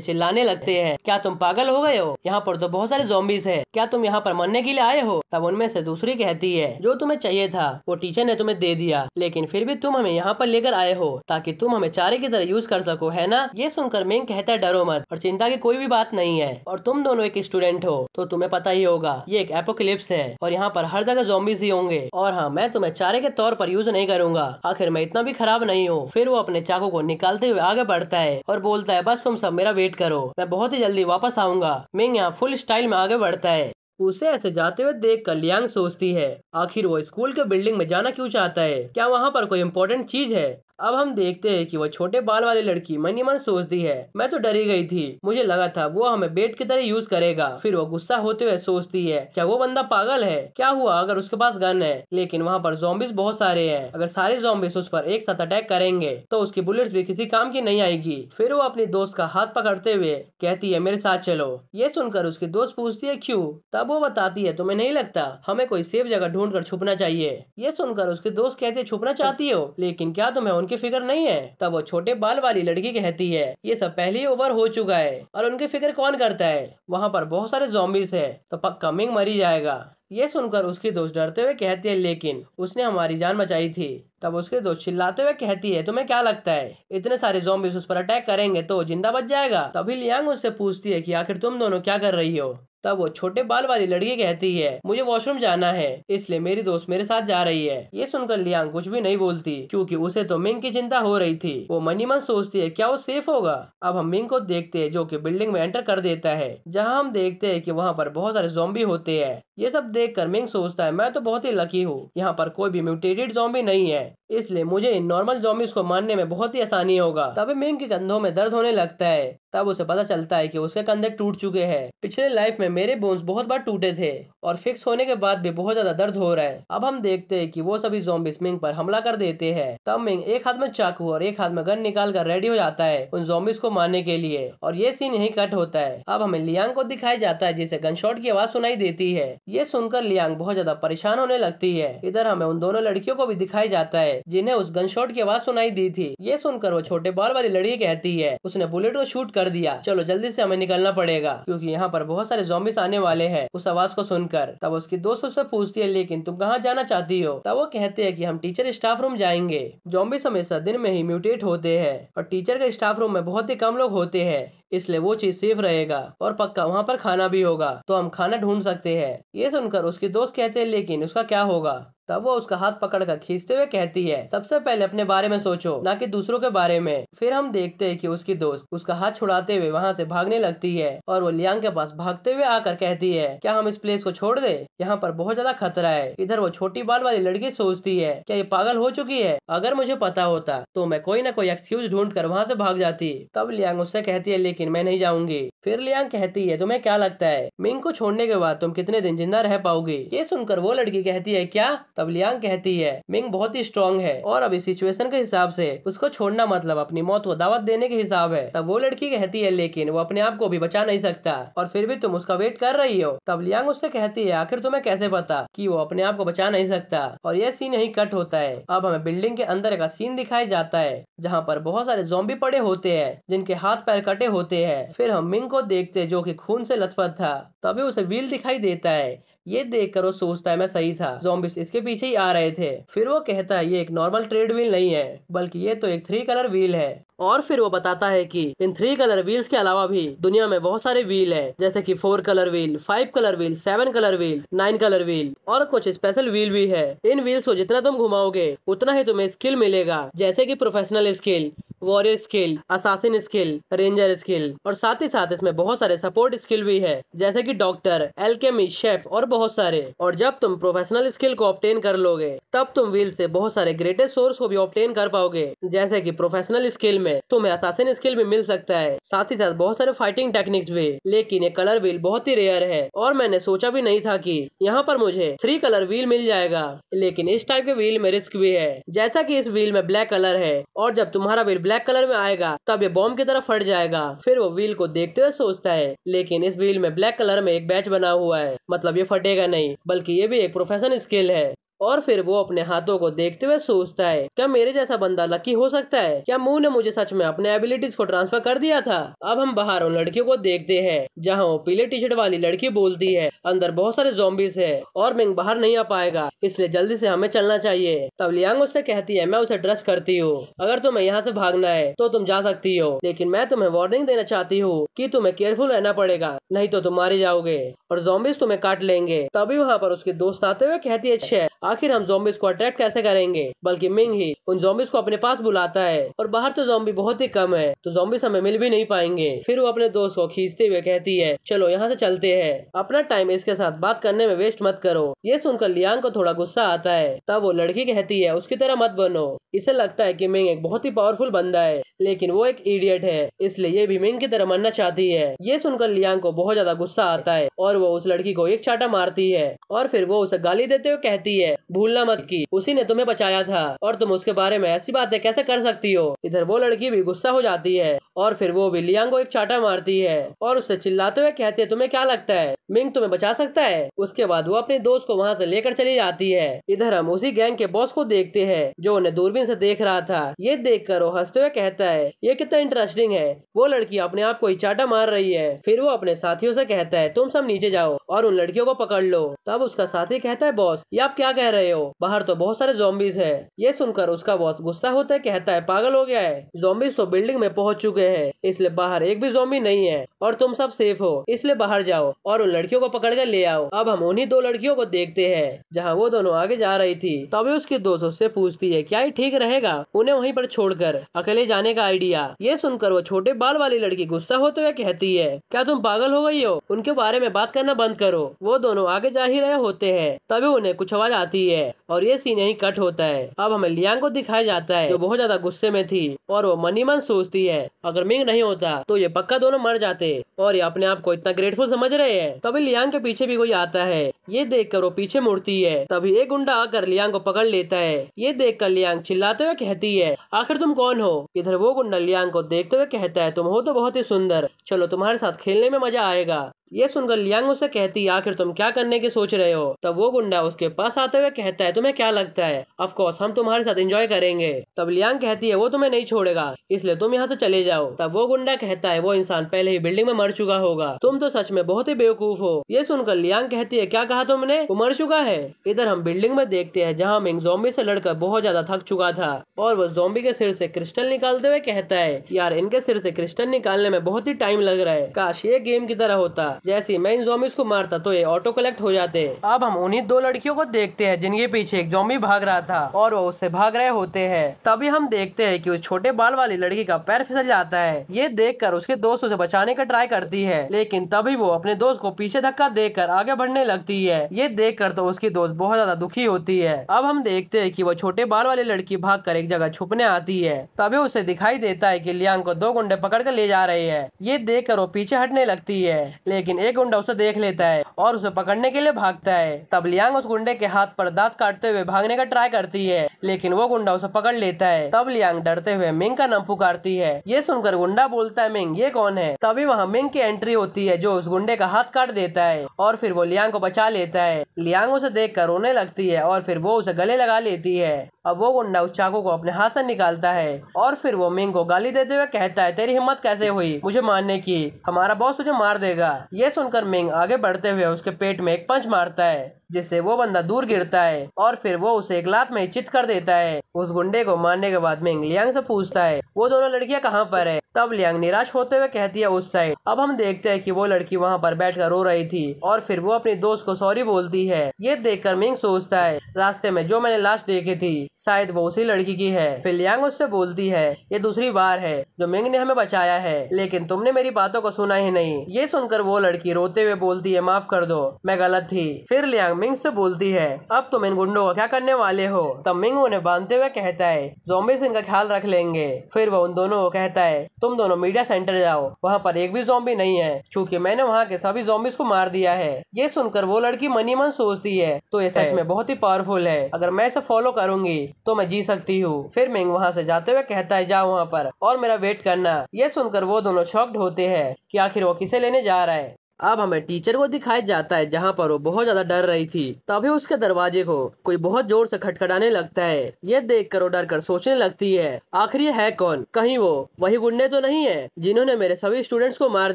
चिल्लाने लगते है क्या तुम पागल हो गए हो यहाँ पर तो बहुत सारे जोम्बिस है क्या तुम यहाँ पर मरने के लिए आए हो तब उनमें से दूसरी कहती है जो तुम्हें चाहिए था वो टीचर ने तुम्हें दे दिया लेकिन फिर भी तुम हमें यहाँ पर लेकर आए हो ताकि तुम हमें चारे की तरह यूज कर सको है ना ये सुनकर मेंग कहता है डरो मत और चिंता की कोई भी बात नहीं है और तुम दोनों एक स्टूडेंट हो तो तुम्हें पता ही होगा ये एक एपोकलिप्स है और यहाँ पर हर जगह जोम्बिस ही होंगे और हाँ मैं तुम्हें चारे के तौर पर यूज नहीं करूंगा आखिर मैं इतना भी खराब नहीं हूँ फिर वो अपने चाकू को निकालते हुए आगे बढ़ता है और बोलता है बस तुम सब मेरा वेट करो मैं बहुत ही जल्दी वापस आऊंगा मिंग यहाँ फुल स्टाइल में आगे बढ़ता है उसे ऐसे जाते हुए देख कर लियांग सोचती है आखिर वो स्कूल के बिल्डिंग में जाना क्यों चाहता है क्या वहाँ पर कोई इम्पोर्टेंट चीज है अब हम देखते हैं कि वो छोटे बाल वाली लड़की मनी मन सोचती है मैं तो डरी गई थी मुझे लगा था वो हमें बेट की तरह यूज करेगा फिर वो गुस्सा होते हुए सोचती है क्या वो बंदा पागल है क्या हुआ अगर उसके पास गन है लेकिन वहाँ पर जोम्बिस बहुत सारे हैं अगर सारे जोम्बिस उस पर एक साथ अटैक करेंगे तो उसकी बुलेट भी किसी काम की नहीं आएगी फिर वो अपने दोस्त का हाथ पकड़ते हुए कहती है मेरे साथ चलो ये सुनकर उसकी दोस्त पूछती है क्यूँ तब वो बताती है तुम्हें नहीं लगता हमें कोई सेफ जगह ढूंढ कर छुपना चाहिए ये सुनकर उसके दोस्त कहते छुपना चाहती हो लेकिन क्या तुम्हें उनकी फिक्र नहीं है तब वो छोटे बाल वाली लड़की कहती है ये सब पहले ही ओवर हो चुका है और उनकी फिक्र कौन करता है वहाँ पर बहुत सारे जॉम्बिस है तो पक्का मिंग मरी जाएगा ये सुनकर उसकी दोस्त डरते हुए कहती है लेकिन उसने हमारी जान बचाई थी तब उसके दोस्त चिल्लाते हुए कहती है तुम्हें क्या लगता है इतने सारे जॉम्बिस उस पर अटैक करेंगे तो जिंदा बच जाएगा तभी लियांग उससे पूछती है कि आखिर तुम दोनों क्या कर रही हो तब वो छोटे बाल वाली लड़की कहती है मुझे वॉशरूम जाना है इसलिए मेरी दोस्त मेरे साथ जा रही है ये सुनकर लियांग कुछ भी नहीं बोलती क्योंकि उसे तो मिंग की चिंता हो रही थी वो मनी मन सोचती है क्या वो सेफ होगा अब हम मिंग को देखते है जो की बिल्डिंग में एंटर कर देता है जहाँ हम देखते है की वहाँ पर बहुत सारे जोम्बी होते हैं ये सब देख कर मिंग सोचता है मैं तो बहुत ही लकी हूँ यहाँ पर कोई भी म्यूटेटेड जोम्बी नहीं है इसलिए मुझे इन नॉर्मल जोम्बीज को मारने में बहुत ही आसानी होगा तभी मिंग के कंधों में दर्द होने लगता है तब उसे पता चलता है कि उसके कंधे टूट चुके हैं पिछले लाइफ में मेरे बोन्स बहुत बार टूटे थे और फिक्स होने के बाद भी बहुत ज्यादा दर्द हो रहा है अब हम देखते हैं कि वो सभी जोम्बिस मिंग पर हमला कर देते हैं तब मिंग एक हाथ में चाकू और एक हाथ में गन निकाल कर रेडी हो जाता है उन जोम्बिस को मारने के लिए और ये सीन यही कट होता है अब हमें लियांग को दिखाया जाता है जिसे शॉट की आवाज सुनाई देती है ये सुनकर लियांग बहुत ज्यादा परेशान होने लगती है इधर हमें उन दोनों लड़कियों को भी दिखाया जाता है जिन्हें उस शॉट की आवाज सुनाई दी थी ये सुनकर वो छोटे बाल वाली लड़की कहती है उसने बुलेट को शूट कर कर दिया चलो जल्दी से हमें निकलना पड़ेगा क्योंकि यहाँ पर बहुत सारे जॉम्बिस आने वाले हैं उस आवाज को सुनकर तब उसकी दोस्तों से पूछती है लेकिन तुम कहाँ जाना चाहती हो तब वो कहते हैं कि हम टीचर स्टाफ रूम जाएंगे जॉम्बिस हमेशा दिन में ही म्यूटेट होते हैं और टीचर के स्टाफ रूम में बहुत ही कम लोग होते हैं इसलिए वो चीज सेफ रहेगा और पक्का वहाँ पर खाना भी होगा तो हम खाना ढूंढ सकते हैं ये सुनकर उसके दोस्त कहते हैं लेकिन उसका क्या होगा तब वो उसका हाथ पकड़ कर खींचते हुए कहती है सबसे पहले अपने बारे में सोचो ना कि दूसरों के बारे में फिर हम देखते हैं कि उसकी दोस्त उसका हाथ छुड़ाते हुए वहाँ से भागने लगती है और वो लियांग के पास भागते हुए आकर कहती है क्या हम इस प्लेस को छोड़ दे यहाँ पर बहुत ज्यादा खतरा है इधर वो छोटी बाल वाली लड़की सोचती है क्या ये पागल हो चुकी है अगर मुझे पता होता तो मैं कोई ना कोई एक्सक्यूज ढूंढ कर वहाँ से भाग जाती तब लियांग उससे कहती है लेकिन लेकिन मैं नहीं जाऊंगी फिर लियांग कहती है तुम्हें क्या लगता है मिंग को छोड़ने के बाद तुम कितने दिन जिंदा रह पाओगी ये सुनकर वो लड़की कहती है क्या तब लियांग कहती है मिंग बहुत ही स्ट्रांग है और अभी सिचुएशन के हिसाब से उसको छोड़ना मतलब अपनी मौत को दावत देने के हिसाब है तब वो लड़की कहती है लेकिन वो अपने आप को भी बचा नहीं सकता और फिर भी तुम उसका वेट कर रही हो तब लियांग उससे कहती है आखिर तुम्हें कैसे पता कि वो अपने आप को बचा नहीं सकता और यह सीन यही कट होता है अब हमें बिल्डिंग के अंदर का सीन दिखाया जाता है जहाँ पर बहुत सारे जोम्बी पड़े होते हैं जिनके हाथ पैर कटे होते करते हैं फिर मिंग को देखते जो कि खून से लथपथ था तभी उसे व्हील दिखाई देता है ये देखकर वो सोचता है मैं सही था जोम्बिस इसके पीछे ही आ रहे थे फिर वो कहता है ये एक नॉर्मल ट्रेड व्हील नहीं है बल्कि ये तो एक थ्री कलर व्हील है और फिर वो बताता है कि इन थ्री कलर व्हील्स के अलावा भी दुनिया में बहुत सारे व्हील है जैसे कि four colour wheel five colour wheel seven colour wheel nine colour wheel और कुछ स्पेशल व्हील भी है इन व्हील्स को जितना तुम घुमाओगे उतना ही तुम्हें स्किल मिलेगा जैसे कि professional skill warrior skill assassin skill ranger skill और साथ ही साथ इसमें बहुत सारे सपोर्ट स्किल भी है जैसे की डॉक्टर एल्केमी शेफ और बहुत सारे और जब तुम प्रोफेशनल स्किल को ऑप्टेन कर लोगे तब तुम व्हील से बहुत सारे ग्रेटेस्ट सोर्स को भी ऑप्टेन कर पाओगे जैसे कि प्रोफेशनल स्किल में तुम्हें असासन स्किल भी मिल सकता है साथ ही साथ बहुत सारे फाइटिंग टेक्निक्स भी लेकिन ये कलर व्हील बहुत ही रेयर है और मैंने सोचा भी नहीं था की यहाँ पर मुझे थ्री कलर व्हील मिल जाएगा लेकिन इस टाइप के व्हील में रिस्क भी है जैसा की इस व्हील में ब्लैक कलर है और जब तुम्हारा व्हील ब्लैक कलर में आएगा तब ये बॉम्ब की तरह फट जाएगा फिर वो व्हील को देखते हुए सोचता है लेकिन इस व्हील में ब्लैक कलर में एक बैच बना हुआ है मतलब ये फट बटेगा नहीं बल्कि ये भी एक प्रोफेशनल स्किल है और फिर वो अपने हाथों को देखते हुए सोचता है क्या मेरे जैसा बंदा लकी हो सकता है क्या मुंह ने मुझे सच में अपने एबिलिटीज को ट्रांसफर कर दिया था अब हम बाहर उन लड़कियों को देखते हैं जहाँ वो पीले टी शर्ट वाली लड़की बोलती है अंदर बहुत सारे जोम्बिस है और मिंग बाहर नहीं आ पाएगा इसलिए जल्दी से हमें चलना चाहिए तब लियांग उससे कहती है मैं उसे ड्रेस करती हूँ अगर तुम्हें यहाँ से भागना है तो तुम जा सकती हो लेकिन मैं तुम्हें वार्निंग देना चाहती हूँ कि तुम्हें केयरफुल रहना पड़ेगा नहीं तो तुम मारे जाओगे और जोम्बिस तुम्हें काट लेंगे तभी वहाँ पर उसके दोस्त आते हुए कहती है आखिर हम जोम्बिस को अट्रैक्ट कैसे करेंगे बल्कि मिंग ही उन जोम्बिस को अपने पास बुलाता है और बाहर तो जोम्बी बहुत ही कम है तो जोम्बिस हमें मिल भी नहीं पाएंगे फिर वो अपने दोस्त को खींचते हुए कहती है चलो यहाँ से चलते है अपना टाइम इसके साथ बात करने में वेस्ट मत करो ये सुनकर लियांग को थोड़ा गुस्सा आता है तब वो लड़की कहती है उसकी तरह मत बनो इसे लगता है की मिंग एक बहुत ही पावरफुल बंदा है लेकिन वो एक इडियट है इसलिए ये भी मिंग की तरह मनना चाहती है ये सुनकर लियांग को बहुत ज्यादा गुस्सा आता है और वो उस लड़की को एक चाटा मारती है और फिर वो उसे गाली देते हुए कहती है भूलना मत की उसी ने तुम्हें बचाया था और तुम उसके बारे में ऐसी बातें कैसे कर सकती हो इधर वो लड़की भी गुस्सा हो जाती है और फिर वो भी लियांग को एक चाटा मारती है और उससे चिल्लाते हुए कहती है तुम्हें क्या लगता है मिंग तुम्हें बचा सकता है उसके बाद वो अपने दोस्त को वहाँ से लेकर चली जाती है इधर हम उसी गैंग के बॉस को देखते हैं जो उन्हें दूरबीन से देख रहा था ये देख कर वो हंसते हुए कहता है ये कितना इंटरेस्टिंग है वो लड़की अपने आप को चाटा मार रही है फिर वो अपने साथियों से कहता है तुम सब नीचे जाओ और उन लड़कियों को पकड़ लो तब उसका साथी कहता है बॉस ये आप क्या कह रहे हो बाहर तो बहुत सारे जोम्बिस है ये सुनकर उसका बॉस गुस्सा होता है कहता है पागल हो गया है जोम्बिस तो बिल्डिंग में पहुंच चुके हैं इसलिए बाहर एक भी जोम्बी नहीं है और तुम सब सेफ हो इसलिए बाहर जाओ और उन लड़कियों को पकड़ कर ले आओ अब हम उन्हीं दो लड़कियों को देखते हैं जहाँ वो दोनों आगे जा रही थी तभी उसकी दोस्त उससे पूछती है क्या ये ठीक रहेगा उन्हें वहीं पर छोड़कर अकेले जाने का आइडिया ये सुनकर वो छोटे बाल वाली लड़की गुस्सा होते हुए कहती है क्या तुम पागल हो गई हो उनके बारे में बात करना बंद करो वो दोनों आगे जा ही रहे होते हैं तभी उन्हें कुछ आवाज आती रही है और ये सीन यही कट होता है अब हमें लियांग को दिखाया जाता है जो बहुत ज्यादा गुस्से में थी और वो मनी मन सोचती है अगर मिंग नहीं होता तो ये पक्का दोनों मर जाते और ये अपने आप को इतना ग्रेटफुल समझ रहे हैं तभी लियांग के पीछे भी कोई आता है ये देख कर वो पीछे मुड़ती है तभी एक गुंडा आकर लियांग को पकड़ लेता है ये देख कर लियांग चिल्लाते हुए कहती है आखिर तुम कौन हो इधर वो गुंडा लियांग को देखते हुए कहता है तुम हो तो बहुत ही सुंदर चलो तुम्हारे साथ खेलने में मजा आएगा ये सुनकर लियांग उसे कहती है आखिर तुम क्या करने की सोच रहे हो तब वो गुंडा उसके पास आते हुए कहता है तुम्हें क्या लगता है अफकोर्स हम तुम्हारे साथ एंजॉय करेंगे तब लियांग कहती है वो तुम्हें नहीं छोड़ेगा इसलिए तुम यहाँ से चले जाओ तब वो गुंडा कहता है वो इंसान पहले ही बिल्डिंग में मर चुका होगा तुम तो सच में बहुत ही बेवकूफ हो ये सुनकर लियांग कहती है क्या कहा तुमने वो मर चुका है इधर हम बिल्डिंग में देखते हैं जहाँ मिंग जोम्बी से लड़कर बहुत ज्यादा थक चुका था और वो जोम्बी के सिर से क्रिस्टल निकालते हुए कहता है यार इनके सिर से क्रिस्टल निकालने में बहुत ही टाइम लग रहा है काश ये गेम की तरह होता जैसे मैं इन जोम्बिस को मारता तो ये ऑटो कलेक्ट हो जाते अब हम उन्हीं दो लड़कियों को देखते हैं जिनके पीछे एक जॉम्बी भाग रहा था और वो उससे भाग रहे होते हैं तभी हम देखते हैं कि उस छोटे बाल वाली लड़की का पैर फिसल जाता है ये देखकर उसके दोस्त उसे बचाने का ट्राई करती है लेकिन तभी वो अपने दोस्त को पीछे धक्का देकर आगे बढ़ने लगती है ये देख तो उसकी दोस्त बहुत ज्यादा दुखी होती है अब हम देखते है की वो छोटे बाल वाली लड़की भाग कर एक जगह छुपने आती है तभी उसे दिखाई देता है की लियांग को दो गुंडे पकड़ कर ले जा रहे है ये देख कर वो पीछे हटने लगती है लेकिन एक गुंडा उसे देख लेता है और उसे पकड़ने के लिए भागता है तब लियांग उस गुंडे के हाथ पर दांत काटते हुए भागने का ट्राई करती है लेकिन वो गुंडा उसे पकड़ लेता है तब लियांग डरते हुए मिंग का नाम पुकारती है ये सुनकर गुंडा बोलता है मिंग ये कौन है तभी वहाँ मिंग की एंट्री होती है जो उस गुंडे का हाथ काट देता है और फिर वो लियांग को बचा लेता है लियांग उसे देख कर रोने लगती है और फिर वो उसे गले लगा लेती है अब वो गुंडा उस चाकू को अपने हाथ से निकालता है और फिर वो मिंग को गाली देते हुए कहता है तेरी हिम्मत कैसे हुई मुझे मारने की हमारा बॉस तुझे मार देगा ये सुनकर मिंग आगे बढ़ते हुए उसके पेट में एक पंच मारता है जिससे वो बंदा दूर गिरता है और फिर वो उसे एक लात में चित कर देता है उस गुंडे को मारने के बाद मिंग लियांग से पूछता है वो दोनों लड़कियां कहाँ पर है तब लियांग निराश होते हुए कहती है उस साइड अब हम देखते हैं कि वो लड़की वहाँ पर बैठकर रो रही थी और फिर वो अपने दोस्त को सॉरी बोलती है ये देखकर मिंग सोचता है रास्ते में जो मैंने लाश देखी थी शायद वो उसी लड़की की है फिर लियांग उससे बोलती है ये दूसरी बार है जो मिंग ने हमें बचाया है लेकिन तुमने मेरी बातों को सुना ही नहीं ये सुनकर वो लड़की रोते हुए बोलती है माफ कर दो मैं गलत थी फिर लियांग मिंग से बोलती है अब तुम इन गुंडों का क्या करने वाले हो तब मिंग उन्हें बांधते हुए कहता है जोम्बिस इनका ख्याल रख लेंगे फिर वह उन दोनों को कहता है तुम दोनों मीडिया सेंटर जाओ वहाँ पर एक भी जोम्बी नहीं है क्यूँकी मैंने वहाँ के सभी जोम्बिस को मार दिया है ये सुनकर वो लड़की मनी मन सोचती है तो ये सच में बहुत ही पावरफुल है अगर मैं इसे फॉलो करूंगी तो मैं जी सकती हूँ फिर मिंग वहाँ से जाते हुए कहता है जाओ वहाँ पर और मेरा वेट करना यह सुनकर वो दोनों शॉक्ड होते हैं कि आखिर वो किसे लेने जा रहा है अब हमें टीचर को दिखाया जाता है जहाँ पर वो बहुत ज्यादा डर रही थी तभी उसके दरवाजे को कोई बहुत जोर से खटखटाने लगता है ये देख कर वो डर कर सोचने लगती है आखिर ये है कौन कहीं वो वही गुंडे तो नहीं है जिन्होंने मेरे सभी स्टूडेंट्स को मार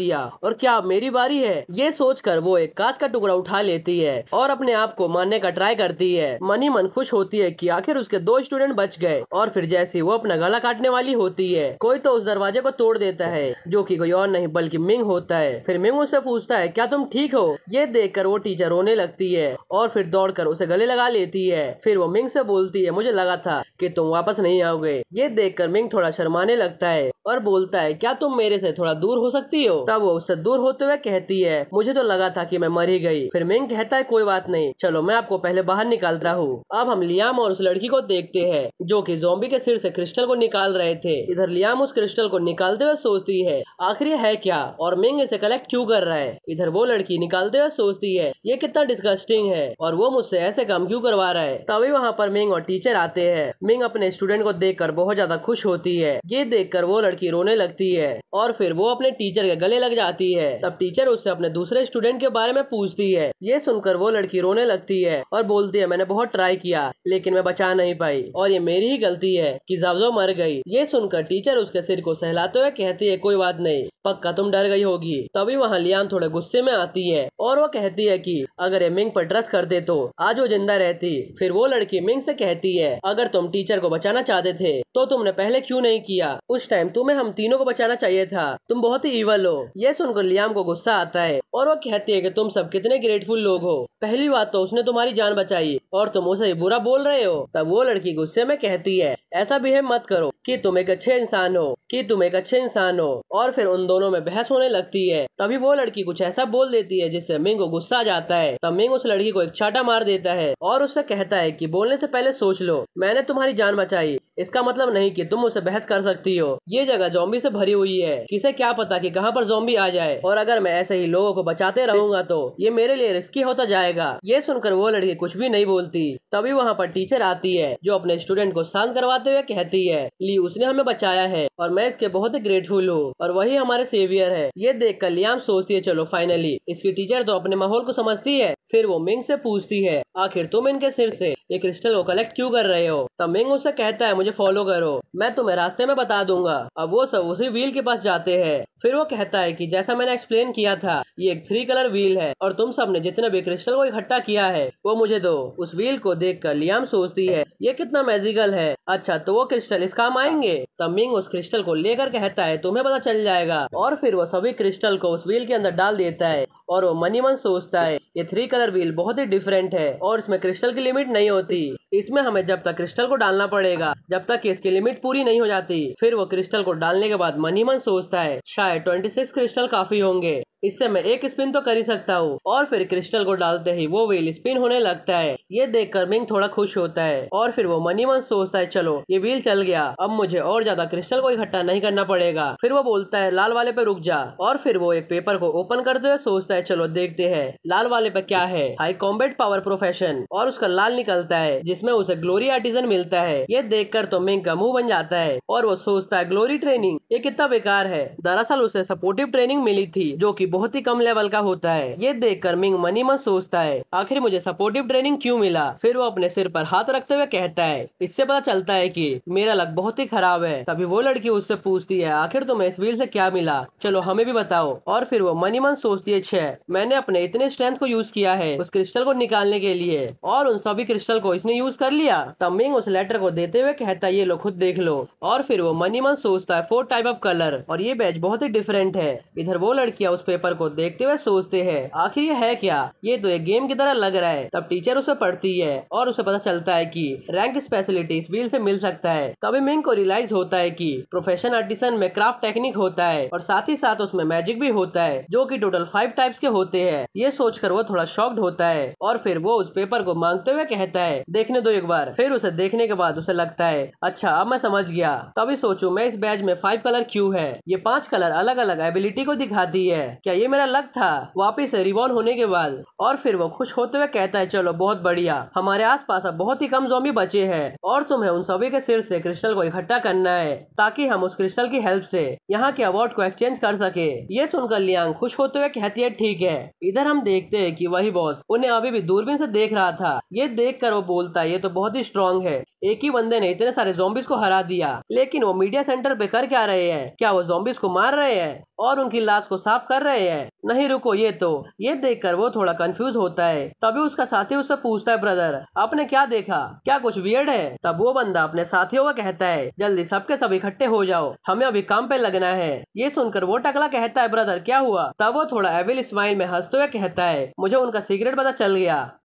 दिया और क्या अब मेरी बारी है ये सोच कर वो एक कांच का टुकड़ा उठा लेती है और अपने आप को मारने का ट्राई करती है मनी मन खुश होती है की आखिर उसके दो स्टूडेंट बच गए और फिर जैसे वो अपना गला काटने वाली होती है कोई तो उस दरवाजे को तोड़ देता है जो की कोई और नहीं बल्कि मिंग होता है फिर मिंग उससे पूछता पूछता है क्या तुम ठीक हो ये देखकर वो टीचर रोने लगती है और फिर दौड़कर उसे गले लगा लेती है फिर वो मिंग से बोलती है मुझे लगा था कि तुम वापस नहीं आओगे ये देखकर मिंग थोड़ा शर्माने लगता है और बोलता है क्या तुम मेरे से थोड़ा दूर हो सकती हो तब वो उससे दूर होते हुए कहती है मुझे तो लगा था कि मैं मर ही गई फिर मिंग कहता है कोई बात नहीं चलो मैं आपको पहले बाहर निकालता हूँ अब हम लियाम और उस लड़की को देखते हैं जो कि जोम्बी के सिर से क्रिस्टल को निकाल रहे थे इधर लियाम उस क्रिस्टल को निकालते हुए सोचती है आखिर है क्या और मिंग इसे कलेक्ट क्यों कर रहा है इधर वो लड़की निकालते हुए सोचती है ये कितना डिस्कस्टिंग है और वो मुझसे ऐसे काम क्यों करवा रहा है तभी वहाँ पर मिंग और टीचर आते हैं मिंग अपने स्टूडेंट को देख कर बहुत ज्यादा खुश होती है ये देख कर वो लड़की रोने लगती है और फिर वो अपने टीचर के गले लग जाती है तब टीचर उससे अपने दूसरे स्टूडेंट के बारे में पूछती है ये सुनकर वो लड़की रोने लगती है और बोलती है मैंने बहुत ट्राई किया लेकिन मैं बचा नहीं पाई और ये मेरी ही गलती है कि जावजो मर गई ये सुनकर टीचर उसके सिर को सहलाते हुए कहती है कोई बात नहीं पक्का तुम डर गई होगी तभी वहाँ लियान थोड़े पर गुस्से में आती है और वो कहती है कि अगर ये मिंग पर ड्रेस कर दे तो आज वो जिंदा रहती फिर वो लड़की मिंग से कहती है अगर तुम टीचर को बचाना चाहते थे तो तुमने पहले क्यों नहीं किया उस टाइम तुम्हें हम तीनों को बचाना चाहिए था तुम बहुत ही इवल हो यह सुनकर लियाम को गुस्सा आता है और वो कहती है कि तुम सब कितने ग्रेटफुल लोग हो पहली बात तो उसने तुम्हारी जान बचाई और तुम उसे बुरा बोल रहे हो तब वो लड़की गुस्से में कहती है ऐसा बिहेव मत करो कि तुम एक अच्छे इंसान हो कि तुम एक अच्छे इंसान हो और फिर उन दोनों में बहस होने लगती है तभी वो लड़की कुछ कुछ ऐसा बोल देती है जिससे मिंग को गुस्सा जाता है तब मिंग उस लड़की को एक छाटा मार देता है और उससे कहता है की बोलने से पहले सोच लो मैंने तुम्हारी जान बचाई इसका मतलब नहीं कि तुम उसे बहस कर सकती हो ये जगह जोम्बी से भरी हुई है किसे क्या पता कि कहाँ पर जोम्बी आ जाए और अगर मैं ऐसे ही लोगों को बचाते रहूंगा तो ये मेरे लिए रिस्की होता जाएगा ये सुनकर वो लड़की कुछ भी नहीं बोलती तभी वहाँ पर टीचर आती है जो अपने स्टूडेंट को शांत करवाते हुए कहती है ली उसने हमें बचाया है और मैं इसके बहुत ही ग्रेटफुल हूँ और वही हमारे सेवियर है ये देख कर लियाम सोचती है चलो फाइनली इसकी टीचर तो अपने माहौल को समझती है फिर वो मिंग से पूछती है आखिर तुम इनके सिर से ये क्रिस्टल को कलेक्ट क्यों कर रहे हो तब मिंग उसे कहता है मुझे फॉलो करो मैं तुम्हें रास्ते में बता दूंगा अब वो सब उसी व्हील के पास जाते हैं फिर वो कहता है कि जैसा मैंने एक्सप्लेन किया था ये एक थ्री कलर व्हील है और तुम सबने जितने भी क्रिस्टल को इकट्ठा किया है वो मुझे दो उस व्हील को देख कर लियाम सोचती है ये कितना मैजिकल है अच्छा तो वो क्रिस्टल इस काम आएंगे तब मिंग उस क्रिस्टल को लेकर कहता है तुम्हें पता चल जाएगा और फिर वो सभी क्रिस्टल को उस व्हील के अंदर डाल देता है और वो मनी मन सोचता है ये थ्री कलर व्हील बहुत ही डिफरेंट है और इसमें क्रिस्टल की लिमिट नहीं होती इसमें हमें जब तक क्रिस्टल को डालना पड़ेगा जब तक कि इसकी लिमिट पूरी नहीं हो जाती फिर वो क्रिस्टल को डालने के बाद मनी मन सोचता है शायद ट्वेंटी सिक्स क्रिस्टल काफी होंगे इससे मैं एक स्पिन तो कर ही सकता हूँ और फिर क्रिस्टल को डालते ही वो व्हील स्पिन होने लगता है ये देख कर मिंग थोड़ा खुश होता है और फिर वो मनी मन सोचता है चलो ये व्हील चल गया अब मुझे और ज्यादा क्रिस्टल को इकट्ठा नहीं करना पड़ेगा फिर वो बोलता है लाल वाले पे रुक जा और फिर वो एक पेपर को ओपन करते हुए सोचता है चलो देखते है लाल वाले पे क्या है हाई कॉम्बेट पावर प्रोफेशन और उसका लाल निकलता है जिसमे उसे ग्लोरी आर्टिजन मिलता है ये देख कर तो मिंग का मुंह बन जाता है और वो सोचता है ग्लोरी ट्रेनिंग ये कितना बेकार है दरअसल उसे सपोर्टिव ट्रेनिंग मिली थी जो की बहुत ही कम लेवल का होता है ये देखकर मिंग मनी मन सोचता है आखिर मुझे सपोर्टिव ट्रेनिंग क्यूँ मिला फिर वो अपने सिर पर हाथ रखते हुए कहता है इससे पता चलता है की मेरा लक बहुत ही खराब है तभी वो लड़की उससे पूछती है आखिर तुम्हें इस व्हील से क्या मिला चलो हमें भी बताओ और फिर वो मनी मन सोचती है छह मैंने अपने इतने स्ट्रेंथ को यूज किया है उस क्रिस्टल को निकालने के लिए और उन सभी क्रिस्टल को इसने यूज कर लिया तब मिंग उस लेटर को देते हुए कहता है ये लो खुद देख लो और फिर वो मनी मन सोचता है फोर टाइप ऑफ कलर और ये बैच बहुत ही डिफरेंट है इधर वो लड़कियां उस पर पेपर को देखते हुए सोचते हैं आखिर ये है क्या ये तो एक गेम की तरह लग रहा है तब टीचर उसे पढ़ती है और उसे पता चलता है कि रैंक स्पेशलिटी इस व्हील से मिल सकता है तभी मिंग को रियलाइज होता है कि प्रोफेशन आर्टिसन में क्राफ्ट टेक्निक होता है और साथ ही साथ उसमें मैजिक भी होता है जो की टोटल फाइव टाइप्स के होते हैं ये सोचकर वो थोड़ा शॉक्ड होता है और फिर वो उस पेपर को मांगते हुए कहता है देखने दो एक बार फिर उसे देखने के बाद उसे लगता है अच्छा अब मैं समझ गया तभी सोचू मैं इस बैच में फाइव कलर क्यों है ये पांच कलर अलग अलग एबिलिटी को दिखाती है क्या ये मेरा लक था वापिस रिबॉर्न होने के बाद और फिर वो खुश होते हुए कहता है चलो बहुत बढ़िया हमारे आसपास अब बहुत ही कम जोबी बचे हैं और तुम्हें उन सभी के सिर से क्रिस्टल को इकट्ठा करना है ताकि हम उस क्रिस्टल की हेल्प से यहाँ के अवार्ड को एक्सचेंज कर सके ये सुनकर लियांग खुश होते हुए कहती है ठीक है इधर हम देखते है की वही बॉस उन्हें अभी भी दूरबीन ऐसी देख रहा था ये देख कर वो बोलता है ये तो बहुत ही स्ट्रॉन्ग है एक ही बंदे ने इतने सारे जोम्बिस को हरा दिया लेकिन वो मीडिया सेंटर पे कर क्या रहे हैं क्या वो जोम्बिस को मार रहे हैं और उनकी लाश को साफ कर रहे हैं नहीं रुको ये तो ये देखकर वो थोड़ा कंफ्यूज होता है तभी उसका साथी उससे पूछता है ब्रदर आपने क्या देखा क्या कुछ वियर्ड है तब वो बंदा अपने साथियों को कहता है जल्दी सबके सब इकट्ठे हो जाओ हमें अभी काम पे लगना है ये सुनकर वो टकला कहता है ब्रदर क्या हुआ तब वो थोड़ा एविल स्माइल में हंसते हुए कहता है मुझे उनका सीक्रेट पता चल गया